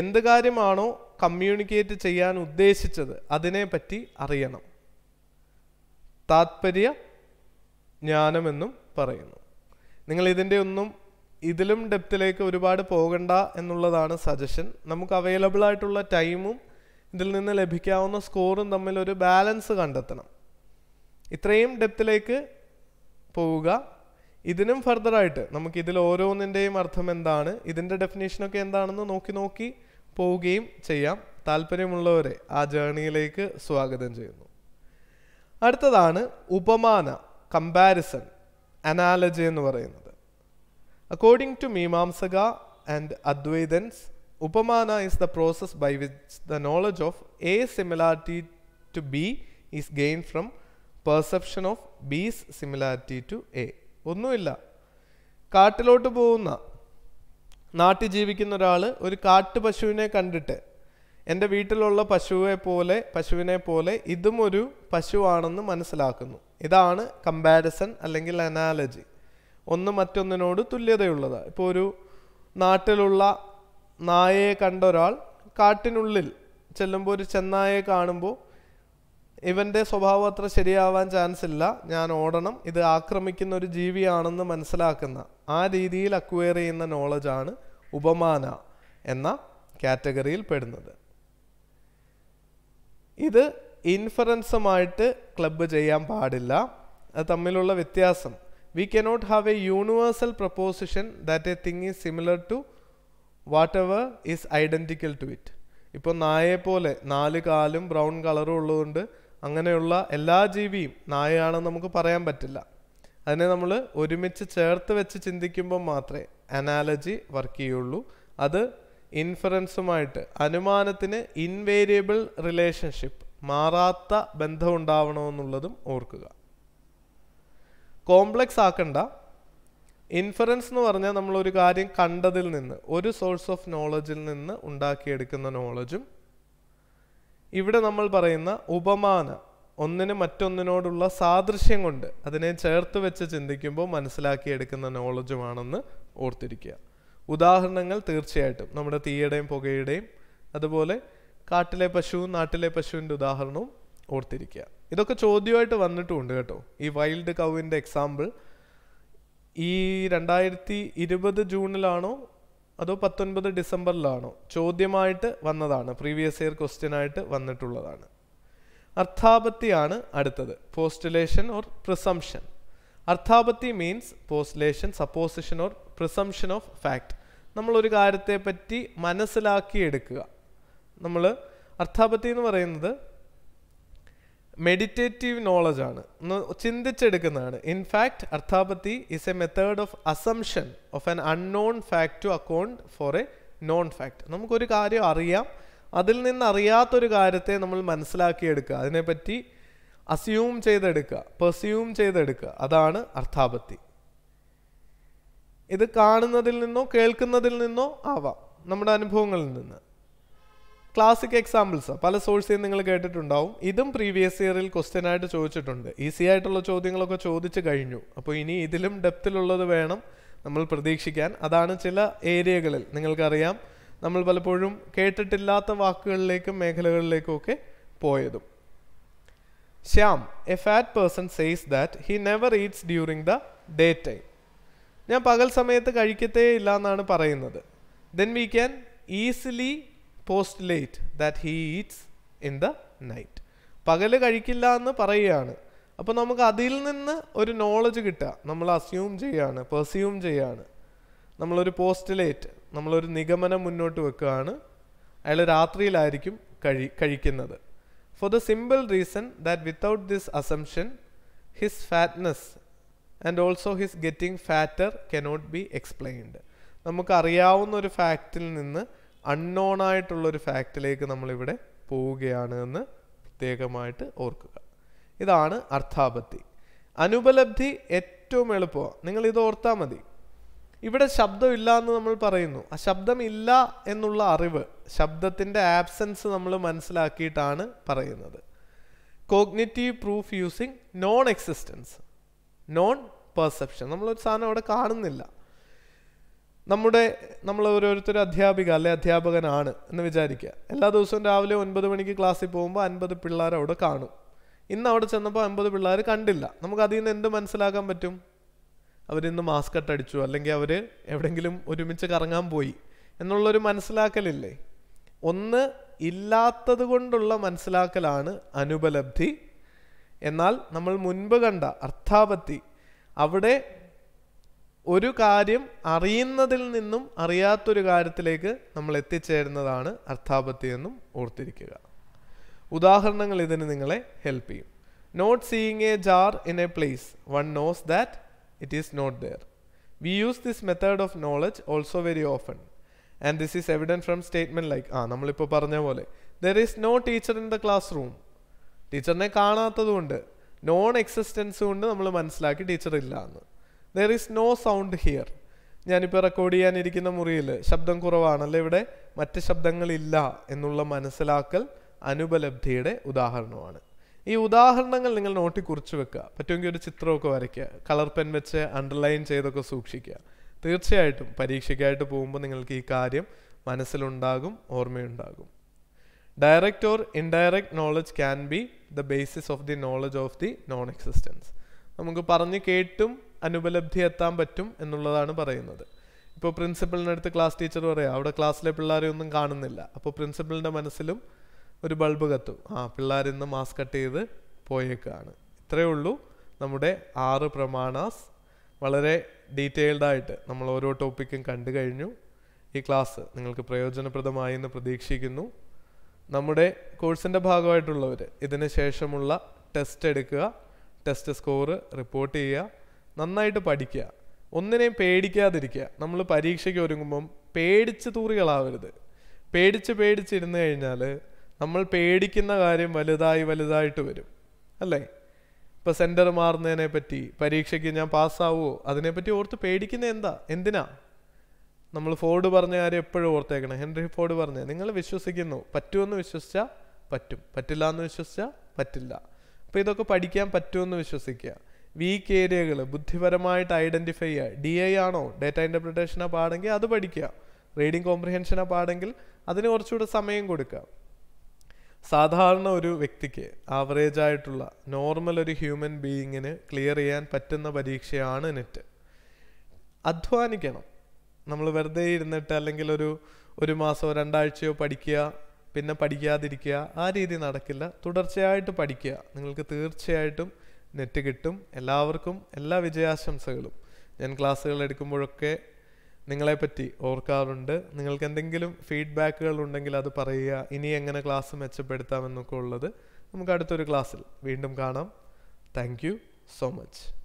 Speaker 1: എന്ത് കാര്യമാണോ കമ്മ്യൂണിക്കേറ്റ് ചെയ്യാൻ ഉദ്ദേശിച്ചത് അതിനെപ്പറ്റി അറിയണം താത്പര്യ ജ്ഞാനമെന്നും പറയുന്നു നിങ്ങൾ ഇതിൻ്റെ ഒന്നും ഇതിലും ഡെപ്തിലേക്ക് ഒരുപാട് പോകണ്ട എന്നുള്ളതാണ് സജഷൻ നമുക്ക് അവൈലബിൾ ആയിട്ടുള്ള ടൈമും ഇതിൽ നിന്ന് ലഭിക്കാവുന്ന സ്കോറും തമ്മിൽ ഒരു ബാലൻസ് കണ്ടെത്തണം ഇത്രയും ഡെപ്തിലേക്ക് പോവുക ഇതിനും ഫർദറായിട്ട് നമുക്ക് ഇതിൽ ഓരോന്നിൻ്റെയും അർത്ഥം എന്താണ് ഇതിൻ്റെ ഡെഫിനേഷനൊക്കെ എന്താണെന്ന് നോക്കി നോക്കി പോവുകയും ചെയ്യാം താല്പര്യമുള്ളവരെ ആ ജേണിയിലേക്ക് സ്വാഗതം ചെയ്യുന്നു അടുത്തതാണ് ഉപമാന കമ്പാരിസൺ അനാലജി എന്ന് പറയുന്നത് according to Mimamsaka and Advaitans Upamana is the process by which the knowledge of a similarity to B is gain from perception of B's similarity to A ഒന്നുമില്ല കാട്ടിലോട്ട് പോകുന്ന നാട്ടിൽ ജീവിക്കുന്ന ഒരാൾ ഒരു കാട്ടുപശുവിനെ കണ്ടിട്ട് എൻ്റെ വീട്ടിലുള്ള പശുവെ പോലെ പശുവിനെ പോലെ ഇതും ഒരു പശുവാണെന്ന് മനസ്സിലാക്കുന്നു ഇതാണ് കമ്പാരിസൺ അല്ലെങ്കിൽ അനാലജി ഒന്ന് മറ്റൊന്നിനോട് തുല്യതയുള്ളത് ഇപ്പോൾ ഒരു നാട്ടിലുള്ള നായയെ കണ്ട ഒരാൾ കാട്ടിനുള്ളിൽ ചെല്ലുമ്പോൾ ഒരു ചെന്നായെ കാണുമ്പോൾ ഇവൻ്റെ സ്വഭാവം അത്ര ശരിയാവാൻ ചാൻസ് ഇല്ല ഞാൻ ഓടണം ഇത് ആക്രമിക്കുന്ന ഒരു ജീവിയാണെന്ന് മനസ്സിലാക്കുന്ന ആ രീതിയിൽ അക്വയർ ചെയ്യുന്ന നോളജാണ് ഉപമാന എന്ന കാറ്റഗറിയിൽ പെടുന്നത് ഇത് ഇൻഫറൻസുമായിട്ട് ക്ലബ്ബ് ചെയ്യാൻ പാടില്ല അത് തമ്മിലുള്ള വ്യത്യാസം we cannot have a universal proposition that a thing is similar to what is identical to it ഇപ്പോൾ നായയെ പോലെ നാല് കാലും ബ്രൗൺ കളറും ഉള്ളതുകൊണ്ട് അങ്ങനെയുള്ള എല്ലാ ജീവിയും നായയാണെന്ന് നമുക്ക് പറയാൻ പറ്റില്ല അതിനെ നമ്മൾ ഒരുമിച്ച് ചേർത്ത് വെച്ച് ചിന്തിക്കുമ്പോൾ മാത്രമേ അനാലജി വർക്ക് ചെയ്യുള്ളൂ അത് ഇൻഫറൻസുമായിട്ട് അനുമാനത്തിന് ഇൻവേരിയബിൾ റിലേഷൻഷിപ്പ് മാറാത്ത ബന്ധം ഉണ്ടാവണമെന്നുള്ളതും ഓർക്കുക കോംപ്ലക്സ് ആക്കണ്ട ഇൻഫറൻസ് എന്ന് പറഞ്ഞാൽ നമ്മൾ ഒരു കാര്യം കണ്ടതിൽ നിന്ന് ഒരു സോഴ്സ് ഓഫ് നോളജിൽ നിന്ന് ഉണ്ടാക്കിയെടുക്കുന്ന നോളജും ഇവിടെ നമ്മൾ പറയുന്ന ഉപമാന ഒന്നിന് മറ്റൊന്നിനോടുള്ള സാദൃശ്യം കൊണ്ട് അതിനെ ചേർത്ത് വെച്ച് ചിന്തിക്കുമ്പോൾ മനസ്സിലാക്കിയെടുക്കുന്ന നോളജുമാണെന്ന് ഓർത്തിരിക്കുക ഉദാഹരണങ്ങൾ തീർച്ചയായിട്ടും നമ്മുടെ തീയുടെയും പുകയുടെയും അതുപോലെ കാട്ടിലെ പശുവും നാട്ടിലെ പശുവിൻ്റെ ഉദാഹരണവും ഓർത്തിരിക്കുക ഇതൊക്കെ ചോദ്യമായിട്ട് വന്നിട്ടുമുണ്ട് കേട്ടോ ഈ വൈൽഡ് കൗവിൻ്റെ എക്സാമ്പിൾ ഈ രണ്ടായിരത്തി ഇരുപത് ജൂണിലാണോ അതോ പത്തൊൻപത് ഡിസംബറിലാണോ ചോദ്യമായിട്ട് വന്നതാണ് പ്രീവിയസ് ഇയർ ക്വസ്റ്റ്യൻ ആയിട്ട് വന്നിട്ടുള്ളതാണ് അർത്ഥാപത്തിയാണ് അടുത്തത് postulation or presumption arthapatti means postulation supposition or presumption of fact നമ്മളൊരു കാര്യത്തെപ്പറ്റി മനസ്സിലാക്കിയെടുക്കുക നമ്മൾ അർത്ഥാപത്തി എന്ന് പറയുന്നത് മെഡിറ്റേറ്റീവ് നോളജ് ആണ് ചിന്തിച്ചെടുക്കുന്നതാണ് in fact arthapatti is a method of assumption of an unknown fact to account for a known fact നമുക്കൊരു കാര്യം അറിയാം അതിൽ നിന്ന് അറിയാത്തൊരു കാര്യത്തെ നമ്മൾ മനസ്സിലാക്കിയെടുക്കുക അതിനെപ്പറ്റി അസ്യൂം ചെയ്തെടുക്കുക പെർസ്യൂം ചെയ്തെടുക്കുക അതാണ് അർത്ഥാപത്തി ഇത് കാണുന്നതിൽ നിന്നോ കേൾക്കുന്നതിൽ നിന്നോ ആവാം നമ്മുടെ അനുഭവങ്ങളിൽ നിന്ന് ക്ലാസിക് എക്സാമ്പിൾസ് പല സോഴ്സിൽ നിങ്ങൾ കേട്ടിട്ടുണ്ടാവും ഇതും പ്രീവിയസ് ഇയറിൽ ക്വസ്റ്റ്യൻ ആയിട്ട് ചോദിച്ചിട്ടുണ്ട് ഈസി ആയിട്ടുള്ള ചോദ്യങ്ങളൊക്കെ ചോദിച്ചു കഴിഞ്ഞു അപ്പോൾ ഇനി ഇതിലും ഡെപ്തിലുള്ളത് വേണം നമ്മൾ പ്രതീക്ഷിക്കാൻ അതാണ് ചില ഏരിയകളിൽ നിങ്ങൾക്കറിയാം നമ്മൾ പലപ്പോഴും കേട്ടിട്ടില്ലാത്ത വാക്കുകളിലേക്കും മേഖലകളിലേക്കും ഒക്കെ പോയതും Shyam a fat person says that he never eats during the day time ഞാൻ പകൽ സമയത്ത് കഴിക്കത്തേ ഇല്ല എന്നാണ് പറയുന്നത് then we can easily post postulate that he eats in the night പകൽ കഴിക്കില്ല എന്ന് പറയുകയാണ് അപ്പോൾ നമുക്ക് അതിൽ നിന്ന് ഒരു നോളജ് കിട്ടുക നമ്മൾ അസ്യൂം ചെയ്യാണ് പെർസ്യൂം ചെയ്യാണ് നമ്മളൊരു പോസ്റ്റ് പോസ്റ്റ്ലേറ്റ് നമ്മളൊരു നിഗമനം മുന്നോട്ട് വെക്കുകയാണ് അയാൾ രാത്രിയിലായിരിക്കും കഴി കഴിക്കുന്നത് for the simple reason that without this assumption his fatness and also his getting fatter cannot be explained നമുക്കറിയാവുന്ന ഒരു ഫാക്റ്റിൽ നിന്ന് അൺനോൺ ആയിട്ടുള്ളൊരു ഫാക്റ്റിലേക്ക് നമ്മളിവിടെ പോവുകയാണ് എന്ന് പ്രത്യേകമായിട്ട് ഓർക്കുക ഇതാണ് അർത്ഥാപത്തി അനുപലബ്ധി ഏറ്റവും എളുപ്പമാണ് നിങ്ങൾ ഇത് ഓർത്താൽ മതി ഇവിടെ ശബ്ദമില്ല എന്ന് നമ്മൾ പറയുന്നു ആ ശബ്ദമില്ല എന്നുള്ള അറിവ് ശബ്ദത്തിൻ്റെ ആബ്സെൻസ് നമ്മൾ മനസ്സിലാക്കിയിട്ടാണ് പറയുന്നത് cognitive proof using non existence non perception നമ്മളൊരു സാധനം അവിടെ കാണുന്നില്ല നമ്മുടെ നമ്മൾ ഓരോരുത്തർ അധ്യാപിക അല്ലെ അധ്യാപകനാണ് എന്ന് വിചാരിക്കുക എല്ലാ ദിവസവും രാവിലെ ഒൻപത് മണിക്ക് ക്ലാസ്സിൽ പോകുമ്പോൾ അൻപത് പിള്ളേർ അവിടെ കാണും ഇന്ന് അവിടെ ചെന്നപ്പോൾ അൻപത് പിള്ളേർ കണ്ടില്ല നമുക്ക് അതിൽ നിന്ന് എന്ത് മനസ്സിലാക്കാൻ പറ്റും അവരിന്ന് മാസ്ക് അടിച്ചു അല്ലെങ്കിൽ അവർ എവിടെയെങ്കിലും ഒരുമിച്ച് കറങ്ങാൻ പോയി എന്നുള്ളൊരു മനസ്സിലാക്കലില്ലേ ഒന്ന് ഇല്ലാത്തത് കൊണ്ടുള്ള മനസ്സിലാക്കലാണ് അനുപലബ്ധി എന്നാൽ നമ്മൾ മുൻപ് കണ്ട അർത്ഥാപത്തി അവിടെ ഒരു കാര്യം അറിയുന്നതിൽ നിന്നും അറിയാത്തൊരു കാര്യത്തിലേക്ക് നമ്മൾ എത്തിച്ചേരുന്നതാണ് അർത്ഥാപത്തി എന്നും ഓർത്തിരിക്കുക ഉദാഹരണങ്ങൾ ഇതിന് നിങ്ങളെ ഹെൽപ്പ് ചെയ്യും not seeing a jar in a place one knows that it is not there we use this method of knowledge also very often and this is evident from statement like ആ നമ്മളിപ്പോൾ പറഞ്ഞ പോലെ there is no teacher in the class room ടീച്ചറിനെ കാണാത്തതുകൊണ്ട് non existence കൊണ്ട് നമ്മൾ മനസ്സിലാക്കി teacher ഇല്ല എന്ന് there is no sound here ഞാനിപ്പോൾ റെക്കോർഡ് ചെയ്യാനിരിക്കുന്ന മുറിയിൽ ശബ്ദം കുറവാണല്ലേ ഇവിടെ മറ്റ് ശബ്ദങ്ങളില്ല എന്നുള്ള മനസ്സിലാക്കൽ അനുപലബ്ധിയുടെ ഉദാഹരണമാണ് ഈ ഉദാഹരണങ്ങൾ നിങ്ങൾ നോട്ടി കുറിച്ച് വെക്കുക പറ്റുമെങ്കിൽ ഒരു ചിത്രമൊക്കെ വരയ്ക്കുക കളർ പെൻ വെച്ച് അണ്ടർലൈൻ ചെയ്തൊക്കെ സൂക്ഷിക്കുക തീർച്ചയായിട്ടും പരീക്ഷയ്ക്കായിട്ട് പോകുമ്പോൾ നിങ്ങൾക്ക് ഈ കാര്യം മനസ്സിലുണ്ടാകും ഓർമ്മയുണ്ടാകും direct or indirect knowledge can be the basis of the knowledge of the non existence നമുക്ക് പറഞ്ഞു കേട്ടും അനുപലബ്ധി എത്താൻ പറ്റും എന്നുള്ളതാണ് പറയുന്നത് ഇപ്പോൾ പ്രിൻസിപ്പളിൻ്റെ അടുത്ത് ക്ലാസ് ടീച്ചർ പറയാം അവിടെ ക്ലാസ്സിലെ പിള്ളേരെ ഒന്നും കാണുന്നില്ല അപ്പോൾ പ്രിൻസിപ്പളിൻ്റെ മനസ്സിലും ഒരു ബൾബ് കത്തും ആ പിള്ളേരിന്ന് മാസ്ക് കട്ട് ചെയ്ത് പോയേക്കാണ് ഇത്രയേ ഉള്ളൂ നമ്മുടെ ആറ് പ്രമാണാസ് വളരെ ഡീറ്റെയിൽഡായിട്ട് നമ്മൾ ഓരോ ടോപ്പിക്കും കണ്ടു കഴിഞ്ഞു ഈ ക്ലാസ് നിങ്ങൾക്ക് പ്രയോജനപ്രദമായി എന്ന് പ്രതീക്ഷിക്കുന്നു നമ്മുടെ കോഴ്സിൻ്റെ ഭാഗമായിട്ടുള്ളവർ ഇതിന് ശേഷമുള്ള ടെസ്റ്റ് എടുക്കുക ടെസ്റ്റ് സ്കോർ റിപ്പോർട്ട് ചെയ്യുക നന്നായിട്ട് പഠിക്കുക ഒന്നിനെയും പേടിക്കാതിരിക്കുക നമ്മൾ പരീക്ഷയ്ക്ക് ഒരുങ്ങുമ്പം പേടിച്ച് തൂറികളാവരുത് പേടിച്ച് പേടിച്ചിരുന്നു കഴിഞ്ഞാൽ നമ്മൾ പേടിക്കുന്ന കാര്യം വലുതായി വലുതായിട്ട് വരും അല്ലേ ഇപ്പം സെൻറ്റർ മാറുന്നതിനെ പറ്റി പരീക്ഷയ്ക്ക് ഞാൻ പാസ്സാവുമോ അതിനെപ്പറ്റി ഓർത്ത് പേടിക്കുന്നത് എന്താ എന്തിനാ നമ്മൾ ഫോർഡ് പറഞ്ഞ കാര്യം എപ്പോഴും ഓർത്തേക്കണം ഹെൻറി ഫോർഡ് പറഞ്ഞത് നിങ്ങൾ വിശ്വസിക്കുന്നു പറ്റുമെന്ന് വിശ്വസിച്ചാൽ പറ്റും പറ്റില്ല എന്ന് വിശ്വസിച്ചാൽ പറ്റില്ല അപ്പോൾ ഇതൊക്കെ പഠിക്കാൻ പറ്റുമെന്ന് വിശ്വസിക്കുക വീക്ക് ഏരിയകൾ ബുദ്ധിപരമായിട്ട് ഐഡൻറ്റിഫൈ ചെയ്യുക ഡി ഐ ആണോ ഡേറ്റ ഇൻ്റർപ്രിട്ടേഷനാ പാടെങ്കിൽ അത് പഠിക്കുക റീഡിങ് കോംപ്രിഹെൻഷനാ പാടെങ്കിൽ അതിന് കുറച്ചുകൂടെ സമയം കൊടുക്കുക സാധാരണ ഒരു വ്യക്തിക്ക് ആവറേജ് ആയിട്ടുള്ള നോർമൽ ഒരു ഹ്യൂമൻ ബീയിങ്ങിന് ക്ലിയർ ചെയ്യാൻ പറ്റുന്ന പരീക്ഷയാണ് നെറ്റ് അധ്വാനിക്കണം നമ്മൾ വെറുതെ ഇരുന്നിട്ട് അല്ലെങ്കിൽ ഒരു ഒരു മാസമോ രണ്ടാഴ്ചയോ പഠിക്കുക പിന്നെ പഠിക്കാതിരിക്കുക ആ രീതി നടക്കില്ല തുടർച്ചയായിട്ട് പഠിക്കുക നിങ്ങൾക്ക് തീർച്ചയായിട്ടും നെറ്റ് കിട്ടും എല്ലാവർക്കും എല്ലാ വിജയാശംസകളും ഞാൻ ക്ലാസ്സുകൾ എടുക്കുമ്പോഴൊക്കെ നിങ്ങളെപ്പറ്റി ഓർക്കാറുണ്ട് നിങ്ങൾക്ക് എന്തെങ്കിലും ഫീഡ്ബാക്കുകൾ ഉണ്ടെങ്കിൽ അത് പറയുക ഇനി എങ്ങനെ ക്ലാസ് മെച്ചപ്പെടുത്താമെന്നൊക്കെ ഉള്ളത് നമുക്ക് അടുത്തൊരു ക്ലാസ്സിൽ വീണ്ടും കാണാം താങ്ക് സോ മച്ച്